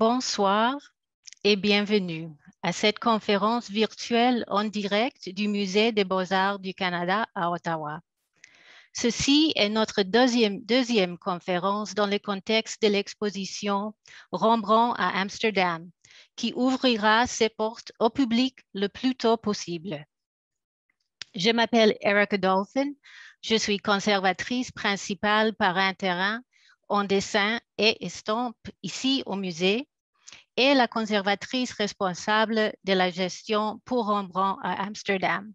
Bonsoir et bienvenue à cette conférence virtuelle en direct du Musée des beaux-arts du Canada à Ottawa. Ceci est notre deuxième, deuxième conférence dans le contexte de l'exposition Rembrandt à Amsterdam, qui ouvrira ses portes au public le plus tôt possible. Je m'appelle Erica Dolphin, je suis conservatrice principale par un en dessin et estampes ici au musée et la conservatrice responsable de la gestion pour Rembrandt à Amsterdam.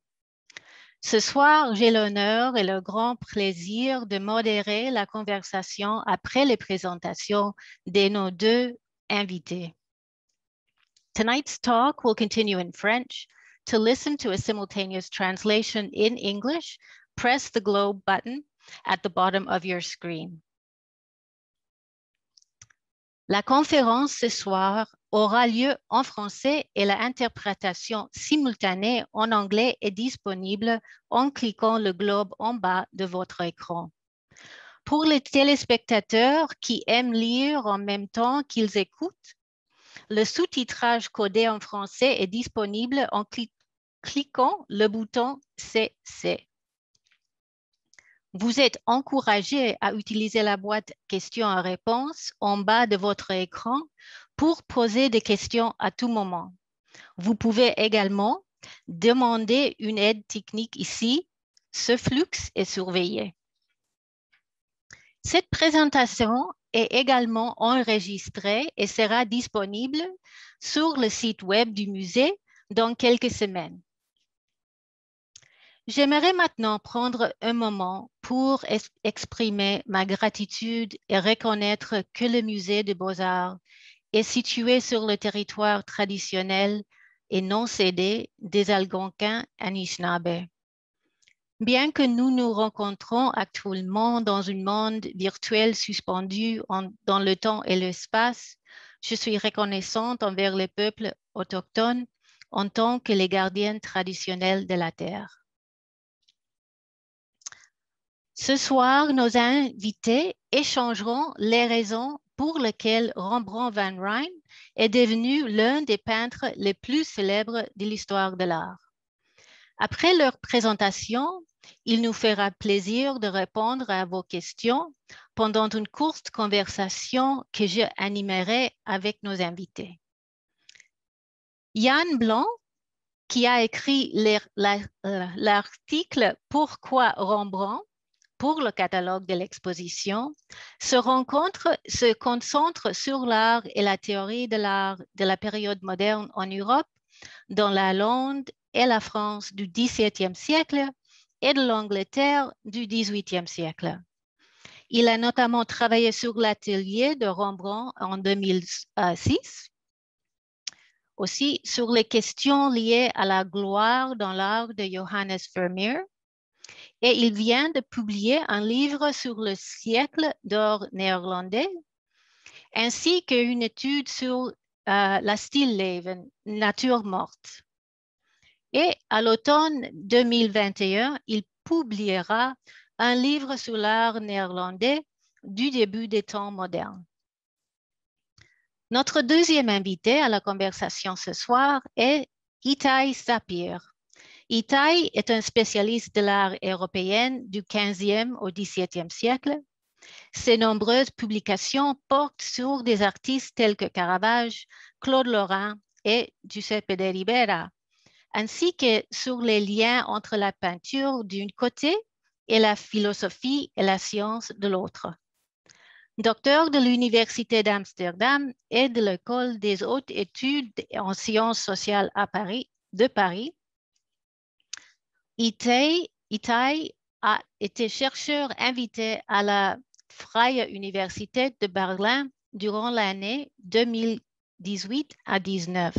Ce soir, j'ai l'honneur et le grand plaisir de modérer la conversation après les présentations de nos deux invités. Tonight's talk will continue in French. To listen to a simultaneous translation in English, press the globe button at the bottom of your screen. La conférence ce soir aura lieu en français et l'interprétation simultanée en anglais est disponible en cliquant le globe en bas de votre écran. Pour les téléspectateurs qui aiment lire en même temps qu'ils écoutent, le sous-titrage codé en français est disponible en cliquant le bouton CC. Vous êtes encouragé à utiliser la boîte questions-réponses en bas de votre écran pour poser des questions à tout moment. Vous pouvez également demander une aide technique ici. Ce flux est surveillé. Cette présentation est également enregistrée et sera disponible sur le site web du musée dans quelques semaines. J'aimerais maintenant prendre un moment pour exprimer ma gratitude et reconnaître que le musée des beaux-arts est situé sur le territoire traditionnel et non cédé des Algonquins Anishinaabe. Bien que nous nous rencontrons actuellement dans un monde virtuel suspendu dans le temps et l'espace, je suis reconnaissante envers les peuples autochtones en tant que les gardiens traditionnels de la terre. Ce soir, nos invités échangeront les raisons pour lesquelles Rembrandt van Rijn est devenu l'un des peintres les plus célèbres de l'histoire de l'art. Après leur présentation, il nous fera plaisir de répondre à vos questions pendant une courte conversation que je animerai avec nos invités. Yann Blanc, qui a écrit l'article Pourquoi Rembrandt pour le catalogue de l'exposition, se rencontre, se concentre sur l'art et la théorie de l'art de la période moderne en Europe, dans la Londres et la France du XVIIe siècle et de l'Angleterre du XVIIIe siècle. Il a notamment travaillé sur l'atelier de Rembrandt en 2006, aussi sur les questions liées à la gloire dans l'art de Johannes Vermeer et il vient de publier un livre sur le siècle d'or néerlandais, ainsi qu'une étude sur euh, la la Stilleven, nature morte. Et à l'automne 2021, il publiera un livre sur l'art néerlandais du début des temps modernes. Notre deuxième invité à la conversation ce soir est Itai Sapir. Itaï est un spécialiste de l'art européen du 15e au 17e siècle. Ses nombreuses publications portent sur des artistes tels que Caravage, Claude Lorrain et Giuseppe de Ribera, ainsi que sur les liens entre la peinture d'un côté et la philosophie et la science de l'autre. Docteur de l'Université d'Amsterdam et de l'École des hautes études en sciences sociales à Paris, de Paris, Itai Itay a été chercheur invité à la Freie Université de Berlin durant l'année 2018 à 2019.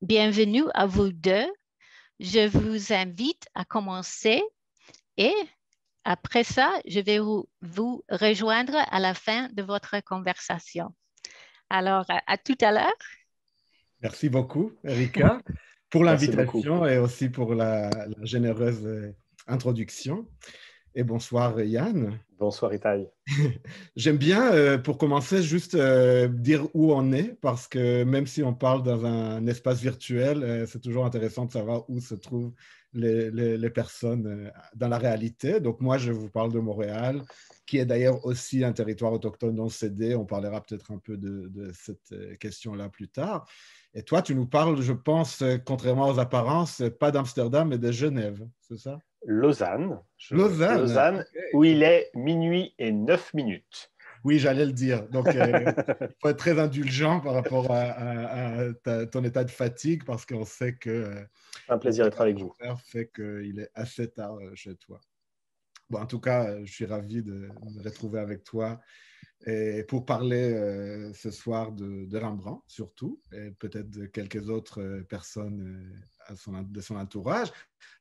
Bienvenue à vous deux. Je vous invite à commencer et après ça, je vais vous rejoindre à la fin de votre conversation. Alors, à, tout à l'heure. Merci beaucoup, Erika pour l'invitation et aussi pour la, généreuse euh, introduction. Et bonsoir Yann. Bonsoir Itaï. J'aime bien, euh, pour commencer, juste euh, dire où on est, parce que même si on parle dans un espace virtuel, c'est toujours intéressant de savoir où se trouvent les, personnes dans la réalité. Donc moi, je vous parle de Montréal, qui est d'ailleurs aussi un territoire autochtone non CD, On parlera peut-être un peu de, de cette question-là plus tard. Et toi, tu nous parles, je pense, euh, contrairement aux apparences, euh, pas d'Amsterdam, mais de Genève, c'est ça Lausanne. Lausanne. où il est minuit et neuf minutes. Oui, j'allais le dire. Donc, il euh, faut être très indulgent par rapport à, ton état de fatigue parce qu'on sait que. Un plaisir d'être avec vous. fait qu'il est assez tard chez toi. Bon, en tout cas, je suis ravi de me retrouver avec toi et pour parler euh, ce soir de, de, Rembrandt surtout, et peut-être de quelques autres euh, personnes euh, à de son entourage.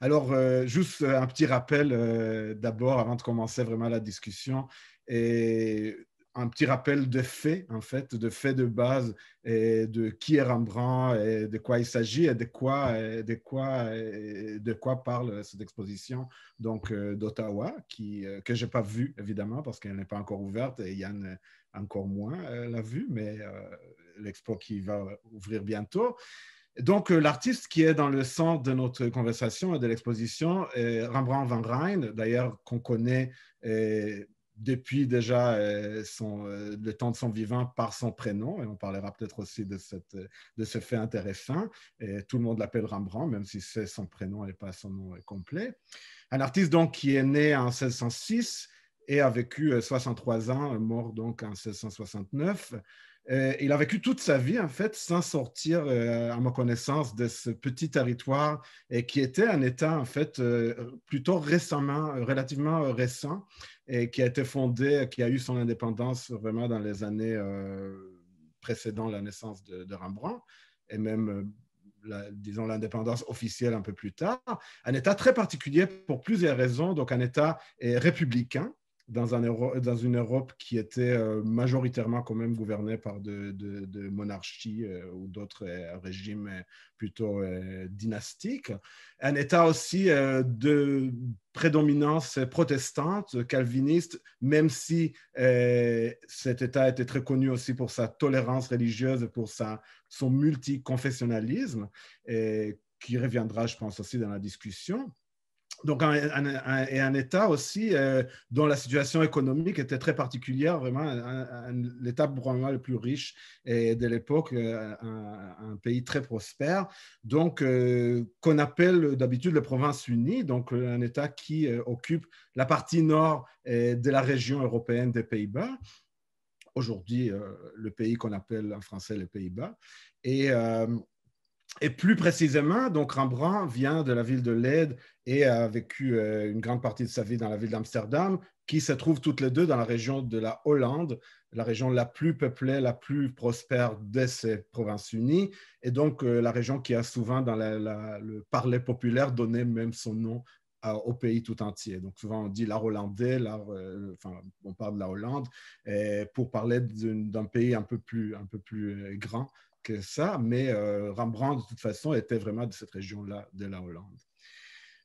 Alors, juste un petit rappel d'abord avant de commencer vraiment la discussion. Et un petit rappel de faits, en fait, de faits de base, et de qui est Rembrandt, et de quoi il s'agit, et de quoi, et de, quoi, de quoi parle cette exposition donc euh, d'Ottawa, qui euh, que j'ai pas vu évidemment, parce qu'elle n'est pas encore ouverte, et Yann encore moins euh, l'a vue, mais l'expo qui va ouvrir bientôt. Donc, l'artiste qui est dans le centre de notre conversation et de l'exposition est Rembrandt van Rijn, d'ailleurs qu'on connaît depuis déjà euh, euh, le temps de son vivant par son prénom, et on parlera peut-être aussi de, euh, de ce fait intéressant. tout le monde l'appelle Rembrandt, même si c'est son prénom et pas son nom complet. Un artiste donc qui est né en 1606 et a vécu 63 ans, mort donc en 1669. Euh, il a vécu toute sa vie, en fait, sans sortir, euh, à ma connaissance, de ce petit territoire qui était un État, en fait, euh, plutôt récemment, relativement récent, et qui a été fondé, qui a eu son indépendance vraiment dans les années précédant la naissance de, Rembrandt, et même disons, l'indépendance officielle un peu plus tard, un État très particulier pour plusieurs raisons, donc un État républicain dans, une Europe qui était euh, majoritairement quand même gouvernée par de, monarchies euh, ou d'autres euh, régimes plutôt dynastiques. Un État aussi de prédominance protestante, calviniste, même si cet État était très connu aussi pour sa tolérance religieuse, pour son multiconfessionnalisme, et qui reviendra, je pense, aussi dans la discussion donc un, et un État aussi euh, dont la situation économique était très particulière, vraiment l'État probablement le plus riche et euh, de l'époque, un, euh, pays très prospère, donc qu'on appelle d'habitude les provinces unies, donc un État qui occupe la partie nord de la région européenne des Pays-Bas aujourd'hui le pays qu'on appelle en français les Pays-Bas. Et, et plus précisément, donc Rembrandt vient de la ville de Leyde et a vécu euh, une grande partie de sa vie dans la ville d'Amsterdam, qui se trouve toutes les deux dans la région de la Hollande, la région la plus peuplée, la plus prospère de ces provinces unies, et donc euh, la région qui a souvent dans le parler populaire donné même son nom au pays tout entier. Donc souvent on dit la hollandais, euh, enfin, on parle de la Hollande, pour parler d'un pays un peu plus, un peu plus grand ça, mais euh, Rembrandt, de toute façon, était vraiment de cette région-là, de la Hollande.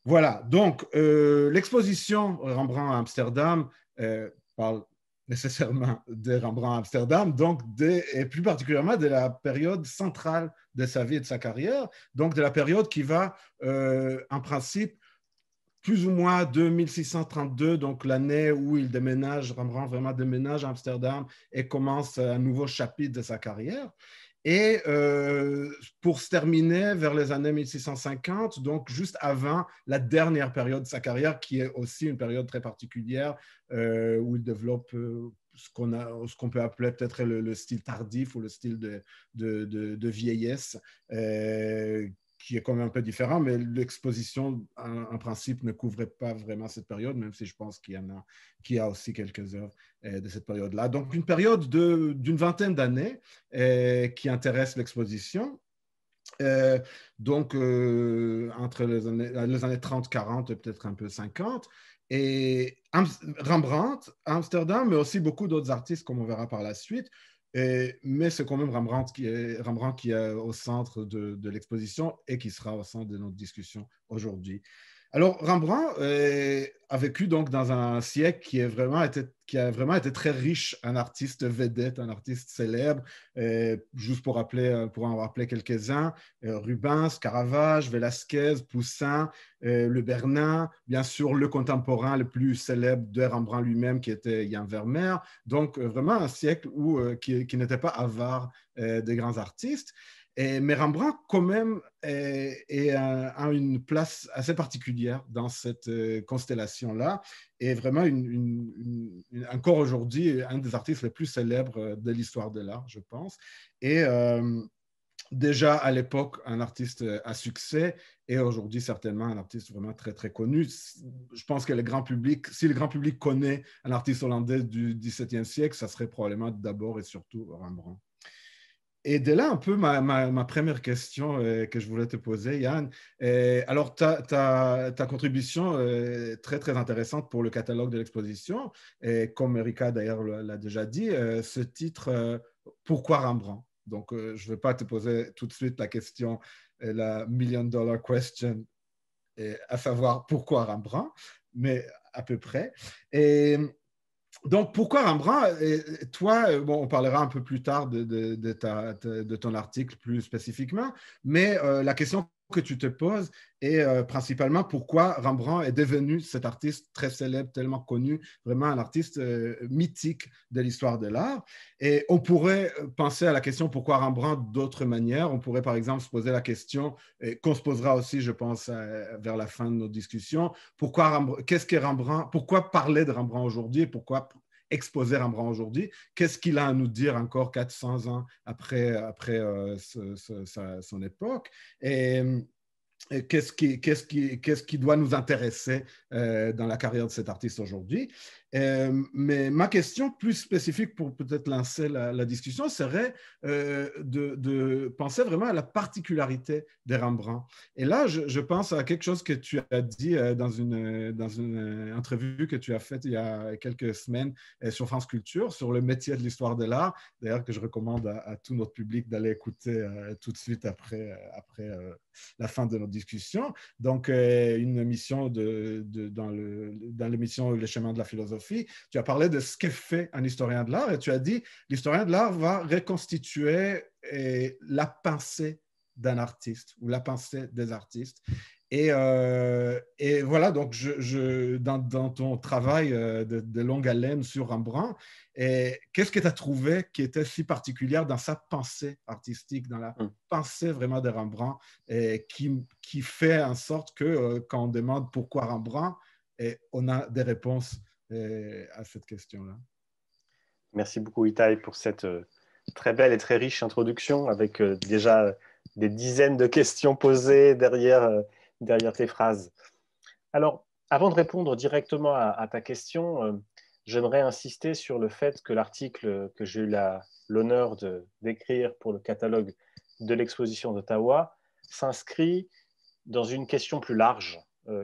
Voilà, donc euh, l'exposition Rembrandt à Amsterdam euh, parle nécessairement de Rembrandt à Amsterdam, donc et plus particulièrement de la période centrale de sa vie et de sa carrière, donc de la période qui va en principe plus ou moins de 1632, donc l'année où il déménage, Rembrandt vraiment déménage à Amsterdam et commence un nouveau chapitre de sa carrière. Et euh, pour se terminer vers les années 1650, donc juste avant la dernière période de sa carrière, qui est aussi une période très particulière euh, où il développe euh, a, ce qu'on peut appeler peut-être le, style tardif ou le style de, de, de, de vieillesse, qui est quand même un peu différent, mais l'exposition, en, principe, ne couvrait pas vraiment cette période, même si je pense qu'il y en a, qui a aussi quelques œuvres euh, de cette période-là. Donc, une période d'une vingtaine d'années euh, qui intéresse l'exposition. Euh, donc, entre les années, les années 30, 40 et peut-être un peu 50. Et Rembrandt, Amsterdam, mais aussi beaucoup d'autres artistes, comme on verra par la suite, mais c'est quand même Rembrandt qui est, Rembrandt qui est au centre de l'exposition et qui sera au centre de notre discussion aujourd'hui. Alors, Rembrandt euh, a vécu donc dans un siècle qui, a vraiment été très riche un artiste vedette, un artiste célèbre. Euh, juste pour, rappeler, euh, pour en rappeler quelques-uns, Rubens, Caravage, Velasquez, Poussin, Le Bernin, bien sûr le contemporain le plus célèbre de Rembrandt lui-même qui était Jan Vermeer. Donc, vraiment un siècle qui n'était pas avare des grands artistes mais Rembrandt, quand même, est, euh, a une place assez particulière dans cette euh, constellation-là et vraiment encore aujourd'hui un des artistes les plus célèbres euh, de l'histoire de l'art, je pense. Et déjà à l'époque un artiste à succès et aujourd'hui certainement un artiste vraiment très très connu. Je pense que le grand public, si le grand public connaît un artiste hollandais du XVIIe siècle, ça serait probablement d'abord et surtout Rembrandt. Et dès là, un peu ma, première question euh, que je voulais te poser, Yann. Euh, alors, ta, contribution euh, est très, très intéressante pour le catalogue de l'exposition, et comme Erika d'ailleurs l'a déjà dit, ce titre, Pourquoi Rembrandt Donc, je ne vais pas te poser tout de suite la question, la million dollar question, à savoir pourquoi Rembrandt, mais à peu près. Et donc, pourquoi Rembrandt euh, Toi, euh, on parlera un peu plus tard de, de, ton article plus spécifiquement, mais euh, la question que tu te poses et euh, principalement pourquoi Rembrandt est devenu cet artiste très célèbre, tellement connu, vraiment un artiste euh, mythique de l'histoire de l'art. Et on pourrait euh, penser à la question pourquoi Rembrandt d'autres manières. On pourrait par exemple se poser la question, qu'on se posera aussi, je pense, vers la fin de nos discussions, pourquoi qu'est-ce Rembrandt, pourquoi parler de Rembrandt aujourd'hui, et pourquoi exposer Rembrandt aujourd'hui, qu'est-ce qu'il a à nous dire encore 400 ans après, euh, son époque et, euh, qu'est-ce qui, doit nous intéresser euh, dans la carrière de cet artiste aujourd'hui euh, mais ma question plus spécifique pour peut-être lancer la, discussion serait euh, de, penser vraiment à la particularité des Rembrandt. Et là, je, pense à quelque chose que tu as dit euh, dans, une, dans une entrevue que tu as faite il y a quelques semaines sur France Culture, sur le métier de l'histoire de l'art, d'ailleurs que je recommande à, tout notre public d'aller écouter tout de suite après, après la fin de notre discussion. Donc, une mission de, de, dans l'émission le, dans Le chemin de la philosophie tu as parlé de ce qu'est fait un historien de l'art et tu as dit l'historien de l'art va reconstituer eh, la pensée d'un artiste ou la pensée des artistes. Et, euh, et voilà, donc je, dans, ton travail euh, de, longue haleine sur Rembrandt, qu'est-ce que tu as trouvé qui était si particulière dans sa pensée artistique, dans la hum. pensée vraiment de Rembrandt, et qui, fait en sorte que euh, quand on demande pourquoi Rembrandt, et on a des réponses euh, à cette question-là. Merci beaucoup, Itaï, pour cette euh, très belle et très riche introduction avec euh, déjà des dizaines de questions posées derrière, derrière tes phrases. Alors, avant de répondre directement à, ta question, j'aimerais insister sur le fait que l'article que j'ai eu l'honneur d'écrire pour le catalogue de l'exposition d'Ottawa s'inscrit dans une question plus large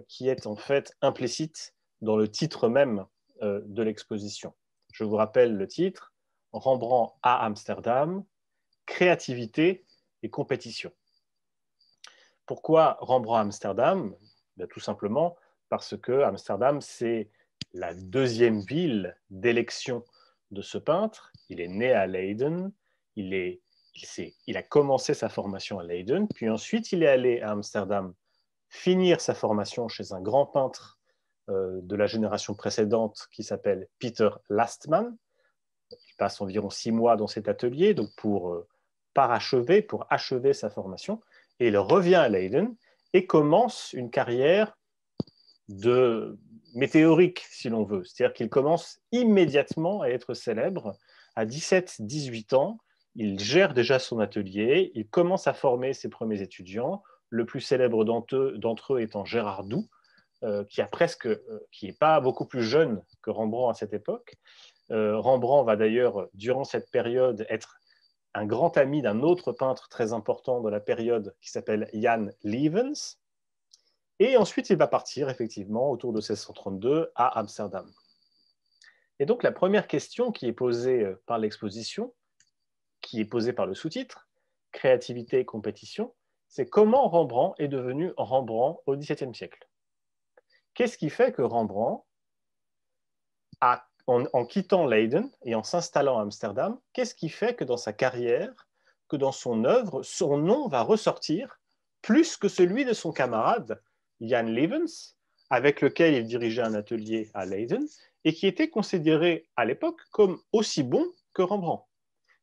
qui est en fait implicite dans le titre même euh, de l'exposition. Je vous rappelle le titre, Rembrandt à Amsterdam, créativité et compétition. Pourquoi Rembrandt à Amsterdam ben, Tout simplement parce que Amsterdam, c'est la deuxième ville d'élection de ce peintre. Il est né à Leiden, il, il, a commencé sa formation à Leiden, puis ensuite il est allé à Amsterdam finir sa formation chez un grand peintre euh, de la génération précédente qui s'appelle Peter Lastman. Il passe environ six mois dans cet atelier donc pour euh, parachever, pour achever sa formation. Et il revient à Leiden et commence une carrière de météorique, si l'on veut. C'est-à-dire qu'il commence immédiatement à être célèbre. À 17-18 ans, il gère déjà son atelier, il commence à former ses premiers étudiants, le plus célèbre d'entre eux, étant Gérard Doux, euh, qui a n'est euh, pas beaucoup plus jeune que Rembrandt à cette époque. Euh, Rembrandt va d'ailleurs, durant cette période, être un grand ami d'un autre peintre très important de la période qui s'appelle Jan Lievens. Et ensuite, il va partir effectivement autour de 1632 à Amsterdam. Et donc, la première question qui est posée par l'exposition, qui est posée par le sous-titre, Créativité et compétition, c'est comment Rembrandt est devenu Rembrandt au XVIIe siècle Qu'est-ce qui fait que Rembrandt, en, en, quittant Leiden et en s'installant à Amsterdam, qu'est-ce qui fait que dans sa carrière, que dans son œuvre, son nom va ressortir plus que celui de son camarade Jan Levens, avec lequel il dirigeait un atelier à Leiden et qui était considéré à l'époque comme aussi bon que Rembrandt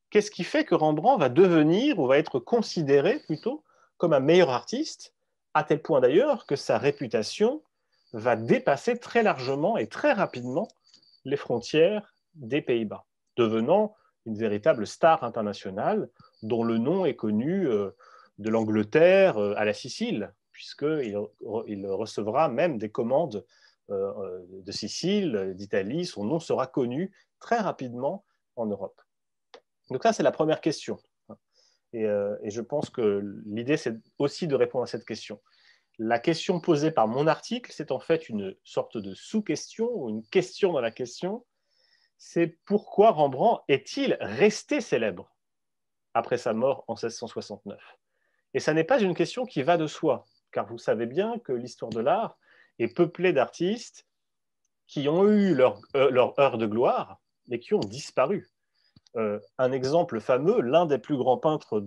Qu'est-ce qui fait que Rembrandt va devenir ou va être considéré plutôt comme un meilleur artiste, à tel point d'ailleurs que sa réputation va dépasser très largement et très rapidement les frontières des Pays-Bas, devenant une véritable star internationale dont le nom est connu euh, de l'Angleterre euh, à la Sicile, puisqu'il recevra même des commandes euh, de Sicile, d'Italie. Son nom sera connu très rapidement en Europe. Donc ça, c'est la première question. Et, je pense que l'idée, c'est aussi de répondre à cette question. La question posée par mon article, c'est en fait une sorte de sous-question ou une question dans la question. C'est pourquoi Rembrandt est-il resté célèbre après sa mort en 1669 Et ça n'est pas une question qui va de soi, car vous savez bien que l'histoire de l'art est peuplée d'artistes qui ont eu leur, euh, heure de gloire, mais qui ont disparu. Euh, un exemple fameux, l'un des plus grands peintres,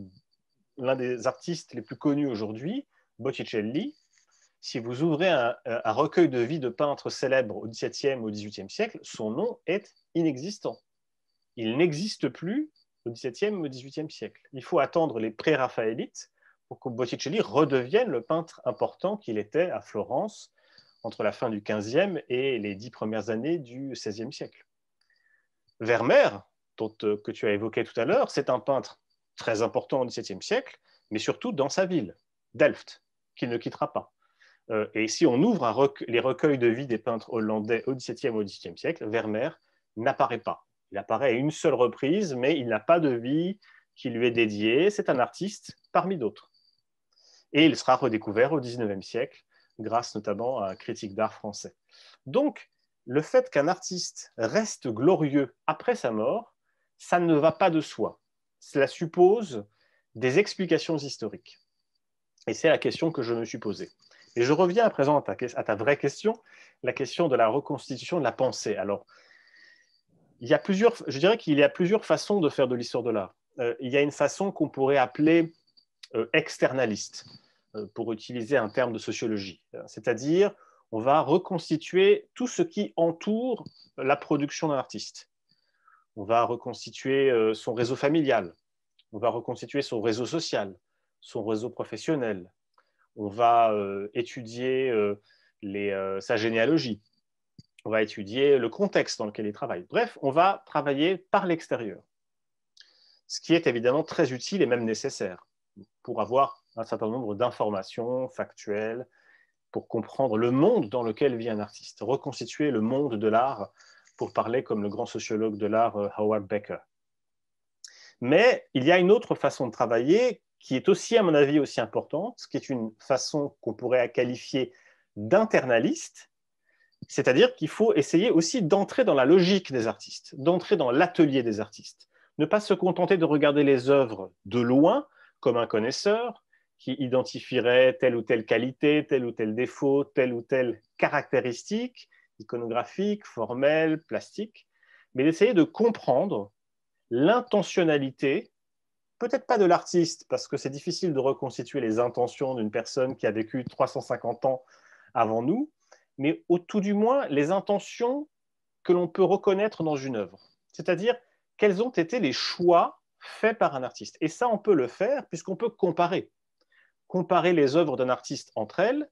l'un des artistes les plus connus aujourd'hui, Botticelli, si vous ouvrez euh, un, recueil de vie de peintres célèbres au XVIIe, au XVIIIe siècle, son nom est inexistant. Il n'existe plus au XVIIe, au XVIIIe siècle. Il faut attendre les pré-raphaélites pour que Botticelli redevienne le peintre important qu'il était à Florence entre la fin du XVe et les dix premières années du XVIe siècle. Vermeer, dont, euh, que tu as évoqué tout à l'heure, c'est un peintre très important au XVIIe siècle, mais surtout dans sa ville, Delft, qu'il ne quittera pas. Euh, et si on ouvre les recueils de vie des peintres hollandais au XVIIe au XVIIIe siècle, Vermeer n'apparaît pas. Il apparaît à une seule reprise, mais il n'a pas de vie qui lui est dédiée. C'est un artiste parmi d'autres. Et il sera redécouvert au XIXe siècle, grâce notamment à un critique d'art français. Donc, le fait qu'un artiste reste glorieux après sa mort, ça ne va pas de soi. Cela suppose des explications historiques. Et c'est la question que je me suis posée. Et je reviens à présent à ta, vraie question, la question de la reconstitution de la pensée. Alors, il a plusieurs, je dirais qu'il y a plusieurs façons de faire de l'histoire de l'art. Euh, il y a une façon qu'on pourrait appeler euh, externaliste, euh, pour utiliser un terme de sociologie. C'est-à-dire, on va reconstituer tout ce qui entoure la production d'un artiste. On va reconstituer son réseau familial, on va reconstituer son réseau social, son réseau professionnel, on va euh, étudier euh, euh, sa généalogie, on va étudier le contexte dans lequel il travaille. Bref, on va travailler par l'extérieur, ce qui est évidemment très utile et même nécessaire pour avoir un certain nombre d'informations factuelles, pour comprendre le monde dans lequel vit un artiste, reconstituer le monde de l'art, pour parler comme le grand sociologue de l'art Howard Becker. Mais il y a une autre façon de travailler qui est aussi, à mon avis, aussi importante, ce qui est une façon qu'on pourrait qualifier d'internaliste, c'est-à-dire qu'il faut essayer aussi d'entrer dans la logique des artistes, d'entrer dans l'atelier des artistes. Ne pas se contenter de regarder les œuvres de loin, comme un connaisseur qui identifierait telle ou telle qualité, tel ou tel défaut, telle ou telle caractéristique iconographique, formelle, plastique, mais d'essayer de comprendre l'intentionnalité peut-être pas de l'artiste, parce que c'est difficile de reconstituer les intentions d'une personne qui a vécu 350 ans avant nous, mais au tout du moins les intentions que l'on peut reconnaître dans une œuvre. C'est-à-dire quels ont été les choix faits par un artiste. Et ça, on peut le faire puisqu'on peut comparer. Comparer les œuvres d'un artiste entre elles,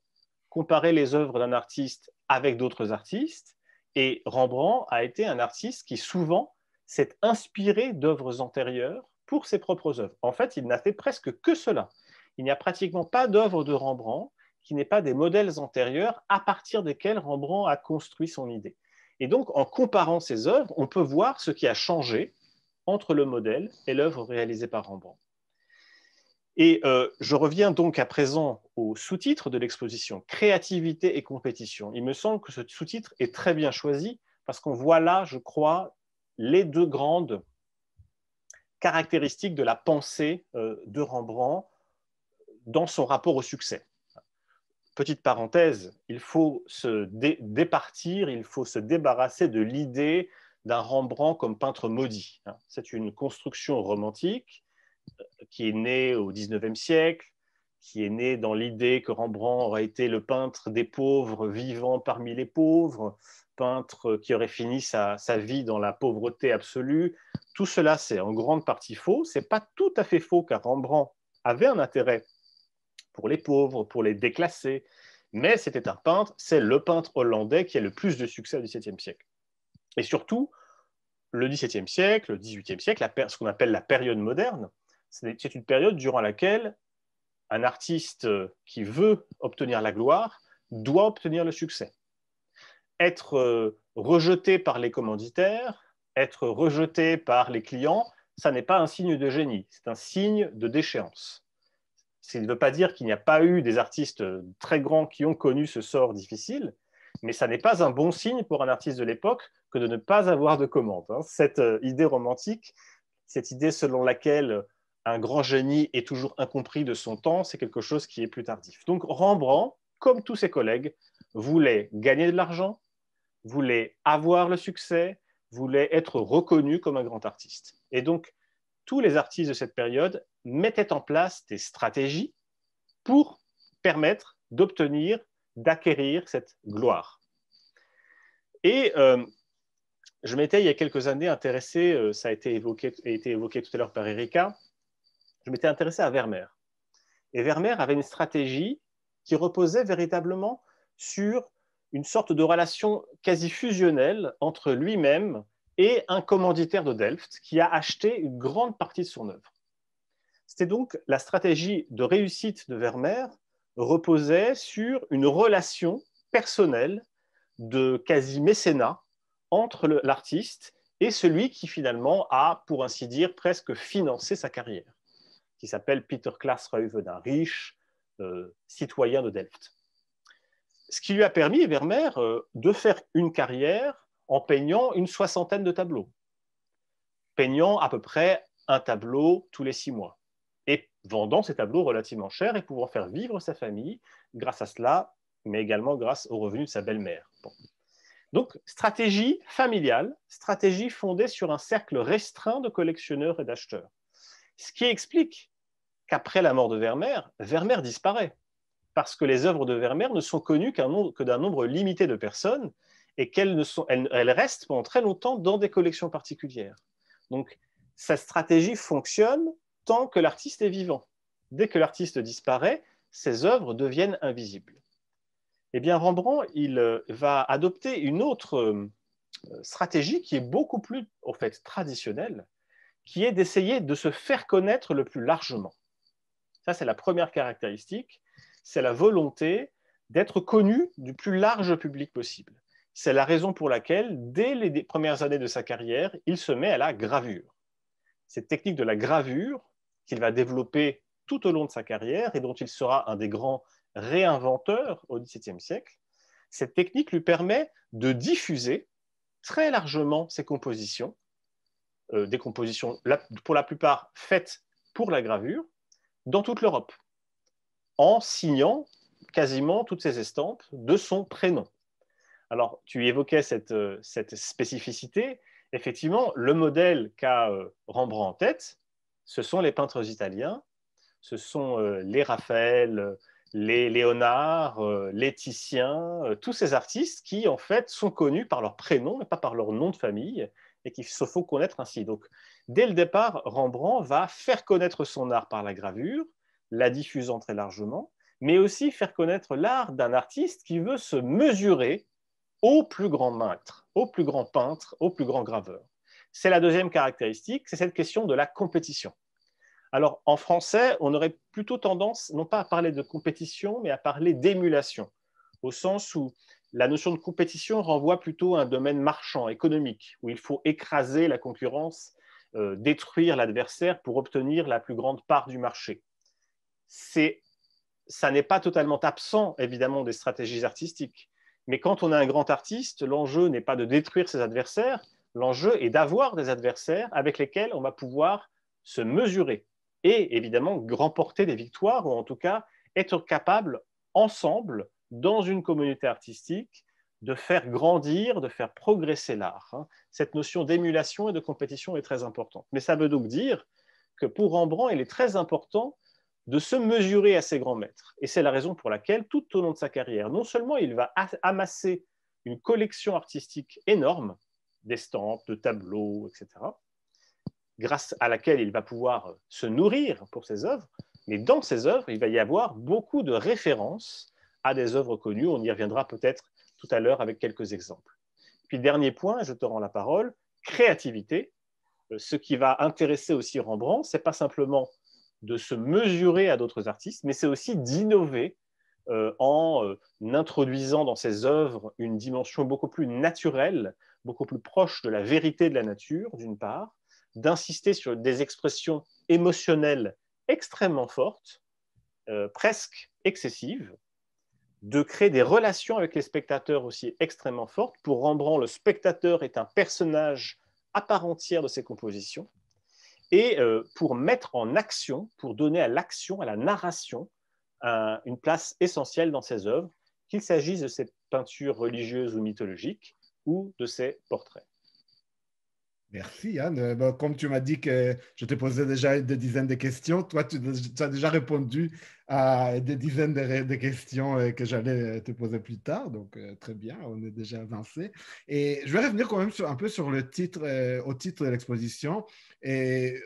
comparer les œuvres d'un artiste avec d'autres artistes. Et Rembrandt a été un artiste qui souvent s'est inspiré d'œuvres antérieures pour ses propres œuvres. En fait, il n'a fait presque que cela. Il n'y a pratiquement pas d'œuvre de Rembrandt qui n'ait pas des modèles antérieurs à partir desquels Rembrandt a construit son idée. Et donc, en comparant ces œuvres, on peut voir ce qui a changé entre le modèle et l'œuvre réalisée par Rembrandt. Et euh, je reviens donc à présent au sous-titre de l'exposition, Créativité et compétition. Il me semble que ce sous-titre est très bien choisi parce qu'on voit là, je crois, les deux grandes caractéristique de la pensée euh, de Rembrandt dans son rapport au succès. Petite parenthèse, il faut se départir, il faut se débarrasser de l'idée d'un Rembrandt comme peintre maudit. Hein. C'est une construction romantique euh, qui est née au XIXe siècle, qui est née dans l'idée que Rembrandt aurait été le peintre des pauvres vivant parmi les pauvres, peintre euh, qui aurait fini sa, vie dans la pauvreté absolue. Tout cela, c'est en grande partie faux. C'est pas tout à fait faux, car Rembrandt avait un intérêt pour les pauvres, pour les déclassés. Mais c'était un peintre, c'est le peintre hollandais qui a le plus de succès au XVIIe siècle. Et surtout, le XVIIe siècle, le XVIIIe siècle, ce qu'on appelle la période moderne, c'est une période durant laquelle un artiste qui veut obtenir la gloire doit obtenir le succès être euh, rejeté par les commanditaires, être rejeté par les clients, ça n'est pas un signe de génie, c'est un signe de déchéance. Ça ne veut pas dire qu'il n'y a pas eu des artistes euh, très grands qui ont connu ce sort difficile, mais ça n'est pas un bon signe pour un artiste de l'époque que de ne pas avoir de commandes. Hein. Cette euh, idée romantique, cette idée selon laquelle un grand génie est toujours incompris de son temps, c'est quelque chose qui est plus tardif. Donc Rembrandt, comme tous ses collègues, voulait gagner de l'argent, voulait avoir le succès, voulait être reconnu comme un grand artiste. Et donc, tous les artistes de cette période mettaient en place des stratégies pour permettre d'obtenir, d'acquérir cette gloire. Et euh, je m'étais, il y a quelques années, intéressé, euh, ça a été évoqué, a été évoqué tout à l'heure par Erika, je m'étais intéressé à Vermeer. Et Vermeer avait une stratégie qui reposait véritablement sur une sorte de relation quasi fusionnelle entre lui-même et un commanditaire de Delft qui a acheté une grande partie de son œuvre. C'était donc la stratégie de réussite de Vermeer reposait sur une relation personnelle de quasi mécénat entre l'artiste et celui qui finalement a, pour ainsi dire, presque financé sa carrière, qui s'appelle Peter Klaas Reuven, un riche euh, citoyen de Delft ce qui lui a permis, Vermeer, euh, de faire une carrière en peignant une soixantaine de tableaux, peignant à peu près un tableau tous les six mois, et vendant ces tableaux relativement chers et pouvant faire vivre sa famille grâce à cela, mais également grâce aux revenus de sa belle-mère. Donc, stratégie familiale, stratégie fondée sur un cercle restreint de collectionneurs et d'acheteurs. Ce qui explique qu'après la mort de Vermeer, Vermeer disparaît parce que les œuvres de Vermeer ne sont connues qu'un que d'un nombre limité de personnes et qu'elles restent pendant très longtemps dans des collections particulières. Donc, sa stratégie fonctionne tant que l'artiste est vivant. Dès que l'artiste disparaît, ses œuvres deviennent invisibles. Eh bien, Rembrandt, il euh, va adopter une autre euh, stratégie qui est beaucoup plus, au fait, traditionnelle, qui est d'essayer de se faire connaître le plus largement. Ça, c'est la première caractéristique c'est la volonté d'être connu du plus large public possible. C'est la raison pour laquelle, dès les premières années de sa carrière, il se met à la gravure. Cette technique de la gravure qu'il va développer tout au long de sa carrière et dont il sera un des grands réinventeurs au XVIIe siècle, cette technique lui permet de diffuser très largement ses compositions, euh, des compositions pour la plupart faites pour la gravure, dans toute l'Europe en signant quasiment toutes ses estampes de son prénom. Alors, tu évoquais cette, euh, spécificité. Effectivement, le modèle qu'a euh, Rembrandt en tête, ce sont les peintres italiens, ce sont euh, les Raphaël, les Léonard, les Titien, tous ces artistes qui, en fait, sont connus par leur prénom, mais pas par leur nom de famille, et qu'il se faut connaître ainsi. Donc, dès le départ, Rembrandt va faire connaître son art par la gravure, la diffusant très largement, mais aussi faire connaître l'art d'un artiste qui veut se mesurer au plus grand maître, au plus grand peintre, au plus grand graveur. C'est la deuxième caractéristique, c'est cette question de la compétition. Alors en français, on aurait plutôt tendance non pas à parler de compétition, mais à parler d'émulation, au sens où la notion de compétition renvoie plutôt à un domaine marchand, économique, où il faut écraser la concurrence, euh, détruire l'adversaire pour obtenir la plus grande part du marché c'est, ça n'est pas totalement absent, évidemment, des stratégies artistiques. Mais quand on a un grand artiste, l'enjeu n'est pas de détruire ses adversaires, l'enjeu est d'avoir des adversaires avec lesquels on va pouvoir se mesurer et évidemment remporter des victoires ou en tout cas être capable ensemble dans une communauté artistique de faire grandir, de faire progresser l'art. Hein. Cette notion d'émulation et de compétition est très importante. Mais ça veut donc dire que pour Rembrandt, il est très important de se mesurer à ses grands maîtres. Et c'est la raison pour laquelle, tout au long de sa carrière, non seulement il va amasser une collection artistique énorme, d'estampes, de tableaux, etc., grâce à laquelle il va pouvoir se nourrir pour ses œuvres, mais dans ses œuvres, il va y avoir beaucoup de références à des œuvres connues. On y reviendra peut-être tout à l'heure avec quelques exemples. Puis dernier point, je te rends la parole, créativité. Euh, ce qui va intéresser aussi Rembrandt, c'est pas simplement de se mesurer à d'autres artistes, mais c'est aussi d'innover euh, en euh, introduisant dans ses œuvres une dimension beaucoup plus naturelle, beaucoup plus proche de la vérité de la nature, d'une part, d'insister sur des expressions émotionnelles extrêmement fortes, euh, presque excessives, de créer des relations avec les spectateurs aussi extrêmement fortes. Pour Rembrandt, le spectateur est un personnage à part entière de ses compositions et euh, pour mettre en action, pour donner à l'action, à la narration, une place essentielle dans ses œuvres, qu'il s'agisse de ses peintures religieuses ou mythologiques ou de ses portraits. Merci Anne. Euh, bah, comme tu m'as dit que je te posais déjà des dizaines de questions, toi tu as déjà répondu à des dizaines de, questions euh, que j'allais euh, te poser plus tard. Donc, euh, très bien, on est déjà avancé. Et je vais revenir quand même un peu sur le titre, au titre de l'exposition. Et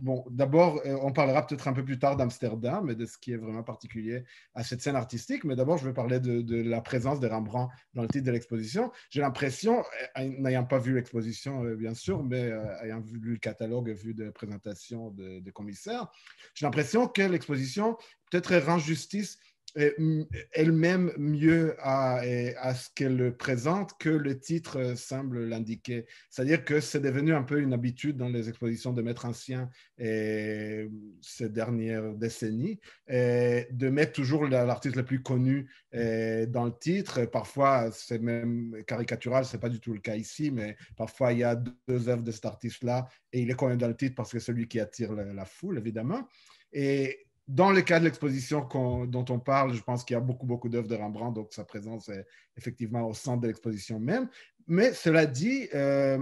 bon, d'abord, on parlera peut-être un peu plus tard d'Amsterdam et de ce qui est vraiment particulier à cette scène artistique. Mais d'abord, je vais parler de, la présence de Rembrandt dans le titre de l'exposition. J'ai l'impression, n'ayant pas vu l'exposition, bien sûr, mais ayant vu le catalogue, vu des présentation des de commissaires, j'ai l'impression que l'exposition peut-être rend justice euh, elle-même mieux à, à ce qu'elle présente que le titre semble l'indiquer. C'est-à-dire que c'est devenu un peu une habitude dans les expositions de maîtres anciens et euh, ces dernières décennies euh, de mettre toujours l'artiste le plus connu dans le titre. parfois, c'est même caricatural, ce n'est pas du tout le cas ici, mais parfois il y a deux œuvres de cet artiste-là et il est connu dans le titre parce que c'est celui qui attire la, la foule, évidemment. Et dans le cas de l'exposition dont on parle, je pense qu'il y a beaucoup, beaucoup d'œuvres de Rembrandt, donc sa présence est effectivement au centre de l'exposition même. Mais cela dit, euh,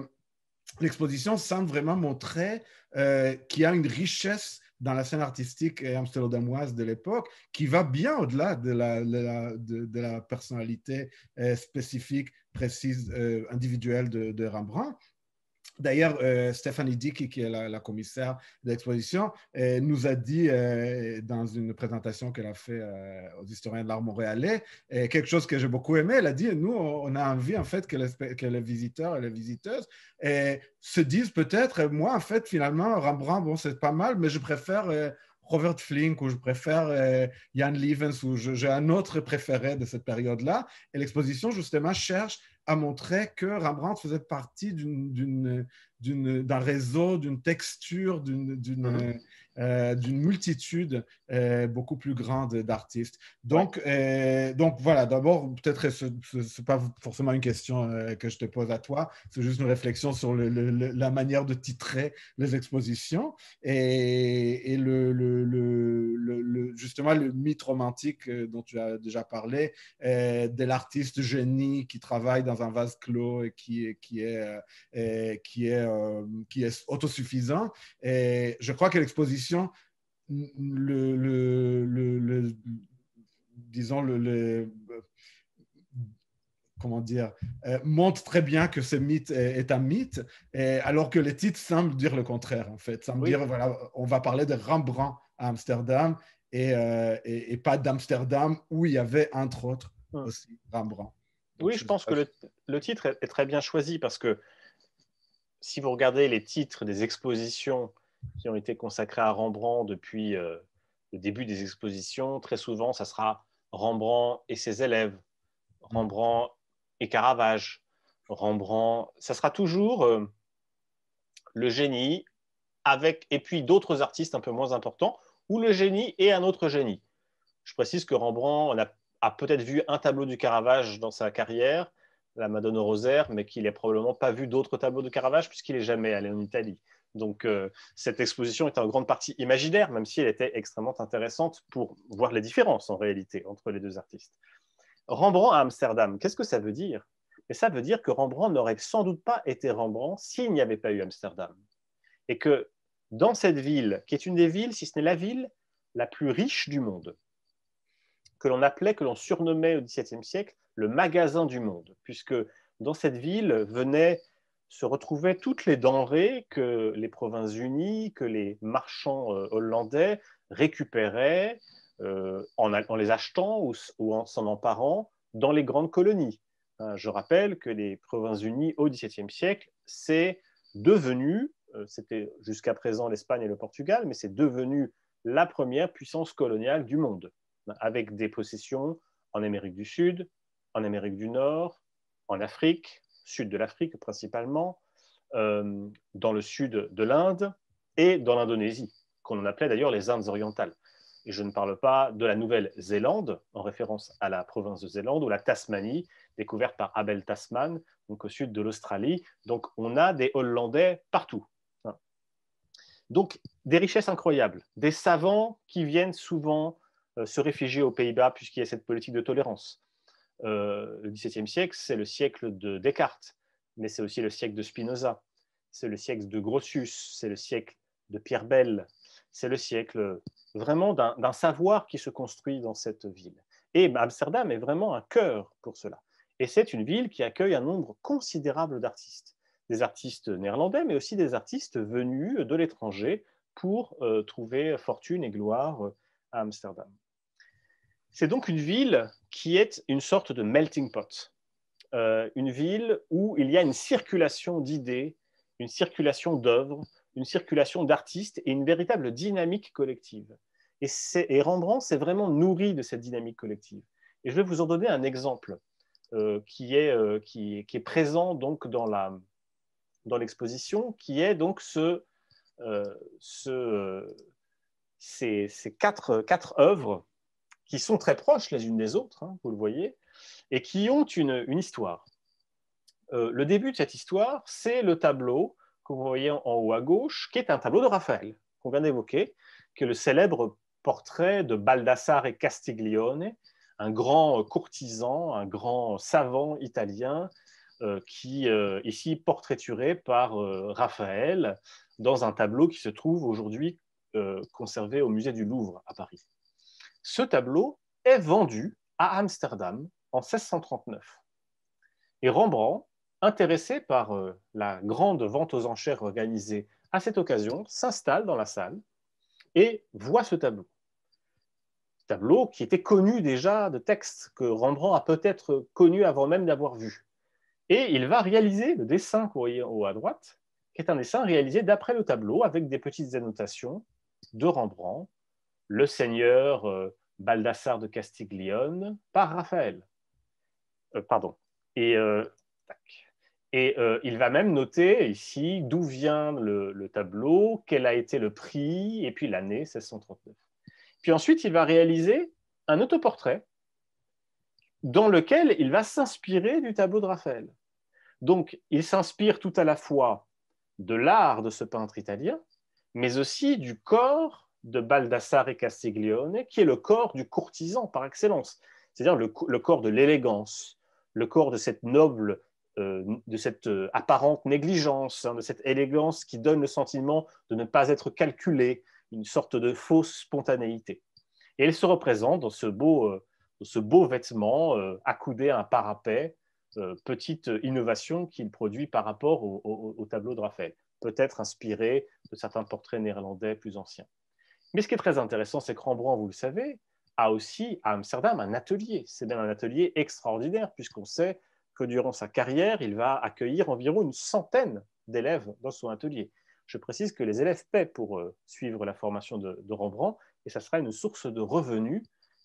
l'exposition semble vraiment montrer euh, qu'il y a une richesse dans la scène artistique amsterdamoise de l'époque qui va bien au-delà de la, de personnalité euh, spécifique, précise, individuelle de, Rembrandt. D'ailleurs, euh, Stéphanie Dick, qui est la, commissaire d'exposition, l'exposition, euh, nous a dit euh, dans une présentation qu'elle a faite aux historiens de l'art montréalais, quelque chose que j'ai beaucoup aimé. Elle a dit Nous, on a envie en fait que, les, visiteurs et les visiteuses se disent peut-être, moi en fait, finalement, Rembrandt, bon, c'est pas mal, mais je préfère. Robert Flink ou je préfère Jan Levens ou j'ai un autre préféré de cette période-là. Et l'exposition, justement, cherche a montré que Rembrandt faisait partie d'une d'un réseau, d'une texture, d'une mhm. euh, multitude euh, beaucoup plus grande d'artistes. Donc, euh, donc voilà, d'abord, peut-être ce n'est pas forcément une question que je te pose à toi, c'est juste une réflexion sur la manière de titrer les expositions et, et le, le, justement le mythe romantique dont tu as déjà parlé, de l'artiste génie qui travaille dans un vase clos et qui, qui est... qui est euh, qui est autosuffisant. Et je crois que l'exposition, le, disons, le, comment dire, euh, montre très bien que ce mythe est, un mythe, alors que les titres semblent dire le contraire, en fait. ça dire, voilà, on va parler de Rembrandt à Amsterdam et, euh, et, pas d'Amsterdam où il y avait, entre autres, ah. aussi Rembrandt. oui, je, pense que le, titre est, très bien choisi parce que si vous regardez les titres des expositions qui ont été consacrées à Rembrandt depuis euh, le début des expositions, très souvent, ça sera Rembrandt et ses élèves, mm. Rembrandt et Caravage, Rembrandt. Ça sera toujours euh, le génie avec, et puis d'autres artistes un peu moins importants, ou le génie et un autre génie. Je précise que Rembrandt a peut-être vu un tableau du Caravage dans sa carrière, la Madone Rosaire, mais qu'il n'ait probablement pas vu d'autres tableaux de Caravage puisqu'il n'est jamais allé en Italie. Donc euh, cette exposition est en grande partie imaginaire, même si elle était extrêmement intéressante pour voir les différences en réalité entre les deux artistes. Rembrandt à Amsterdam, qu'est-ce que ça veut dire Et ça veut dire que Rembrandt n'aurait sans doute pas été Rembrandt s'il n'y avait pas eu Amsterdam. Et que dans cette ville, qui est une des villes, si ce n'est la ville la plus riche du monde, que l'on appelait, que l'on surnommait au XVIIe siècle, le magasin du monde, puisque dans cette ville venaient se retrouvaient toutes les denrées que les provinces unies, que les marchands euh, hollandais récupéraient euh, en, les achetant ou, en s'en emparant dans les grandes colonies. Euh, je rappelle que les provinces unies au XVIIe siècle, c'est devenu, c'était jusqu'à présent l'Espagne et le Portugal, mais c'est devenu la première puissance coloniale du monde avec des possessions en Amérique du Sud, en Amérique du Nord, en Afrique, sud de l'Afrique principalement, euh, dans le sud de l'Inde et dans l'Indonésie, qu'on appelait d'ailleurs les Indes orientales. Et je ne parle pas de la Nouvelle-Zélande, en référence à la province de Zélande, ou la Tasmanie, découverte par Abel Tasman, donc au sud de l'Australie. Donc on a des Hollandais partout. Hein. Donc des richesses incroyables, des savants qui viennent souvent euh, se réfugier aux Pays-Bas puisqu'il y a cette politique de tolérance. Euh, le XVIIe siècle, c'est le siècle de Descartes, mais c'est aussi le siècle de Spinoza, c'est le siècle de Grotius, c'est le siècle de Pierre Bell, c'est le siècle vraiment d'un savoir qui se construit dans cette ville. Et Amsterdam est vraiment un cœur pour cela. Et c'est une ville qui accueille un nombre considérable d'artistes, des artistes néerlandais, mais aussi des artistes venus de l'étranger pour euh, trouver fortune et gloire à Amsterdam. C'est donc une ville qui est une sorte de melting pot, euh, une ville où il y a une circulation d'idées, une circulation d'œuvres, une circulation d'artistes et une véritable dynamique collective. Et, Rembrandt s'est vraiment nourri de cette dynamique collective. Et je vais vous en donner un exemple euh, qui, est, euh, qui, est, présent donc dans la dans l'exposition, qui est donc ce, ce ces, ces, quatre, quatre œuvres qui sont très proches les unes des autres, hein, vous le voyez, et qui ont une, histoire. Euh, le début de cette histoire, c'est le tableau que vous voyez en, haut à gauche, qui est un tableau de Raphaël, qu'on vient d'évoquer, qui est le célèbre portrait de Baldassare Castiglione, un grand courtisan, un grand savant italien, euh, qui euh, ici portraituré par Raphaël dans un tableau qui se trouve aujourd'hui conservé au musée du Louvre à Paris. Ce tableau est vendu à Amsterdam en 1639. Et Rembrandt, intéressé par euh, la grande vente aux enchères organisée à cette occasion, s'installe dans la salle et voit ce tableau. Tableau qui était connu déjà de textes que Rembrandt a peut-être connu avant même d'avoir vu. Et il va réaliser le dessin qu'on voit haut à droite, qui est un dessin réalisé d'après le tableau avec des petites annotations de Rembrandt le seigneur euh, Baldassare de Castiglione par Raphaël. Euh, pardon. Et, euh, il va même noter ici d'où vient le, le, tableau, quel a été le prix, et puis l'année 1639. Puis ensuite, il va réaliser un autoportrait dans lequel il va s'inspirer du tableau de Raphaël. Donc, il s'inspire tout à la fois de l'art de ce peintre italien, mais aussi du corps de Baldassare Castiglione, qui est le corps du courtisan par excellence, c'est-à-dire le, corps de l'élégance, le corps de cette noble, euh, de cette euh, apparente négligence, hein, de cette élégance qui donne le sentiment de ne pas être calculé une sorte de fausse spontanéité. Et elle se représente dans ce beau, euh, ce beau vêtement accoudé à un parapet, petite innovation qu'il produit par rapport au tableau de Raphaël, peut-être inspiré de certains portraits néerlandais plus anciens. Mais ce qui est très intéressant, c'est que Rembrandt, vous le savez, a aussi à Amsterdam un atelier. C'est bien un atelier extraordinaire, puisqu'on sait que durant sa carrière, il va accueillir environ une centaine d'élèves dans son atelier. Je précise que les élèves paient pour euh, suivre la formation de, de Rembrandt, et ça sera une source de revenus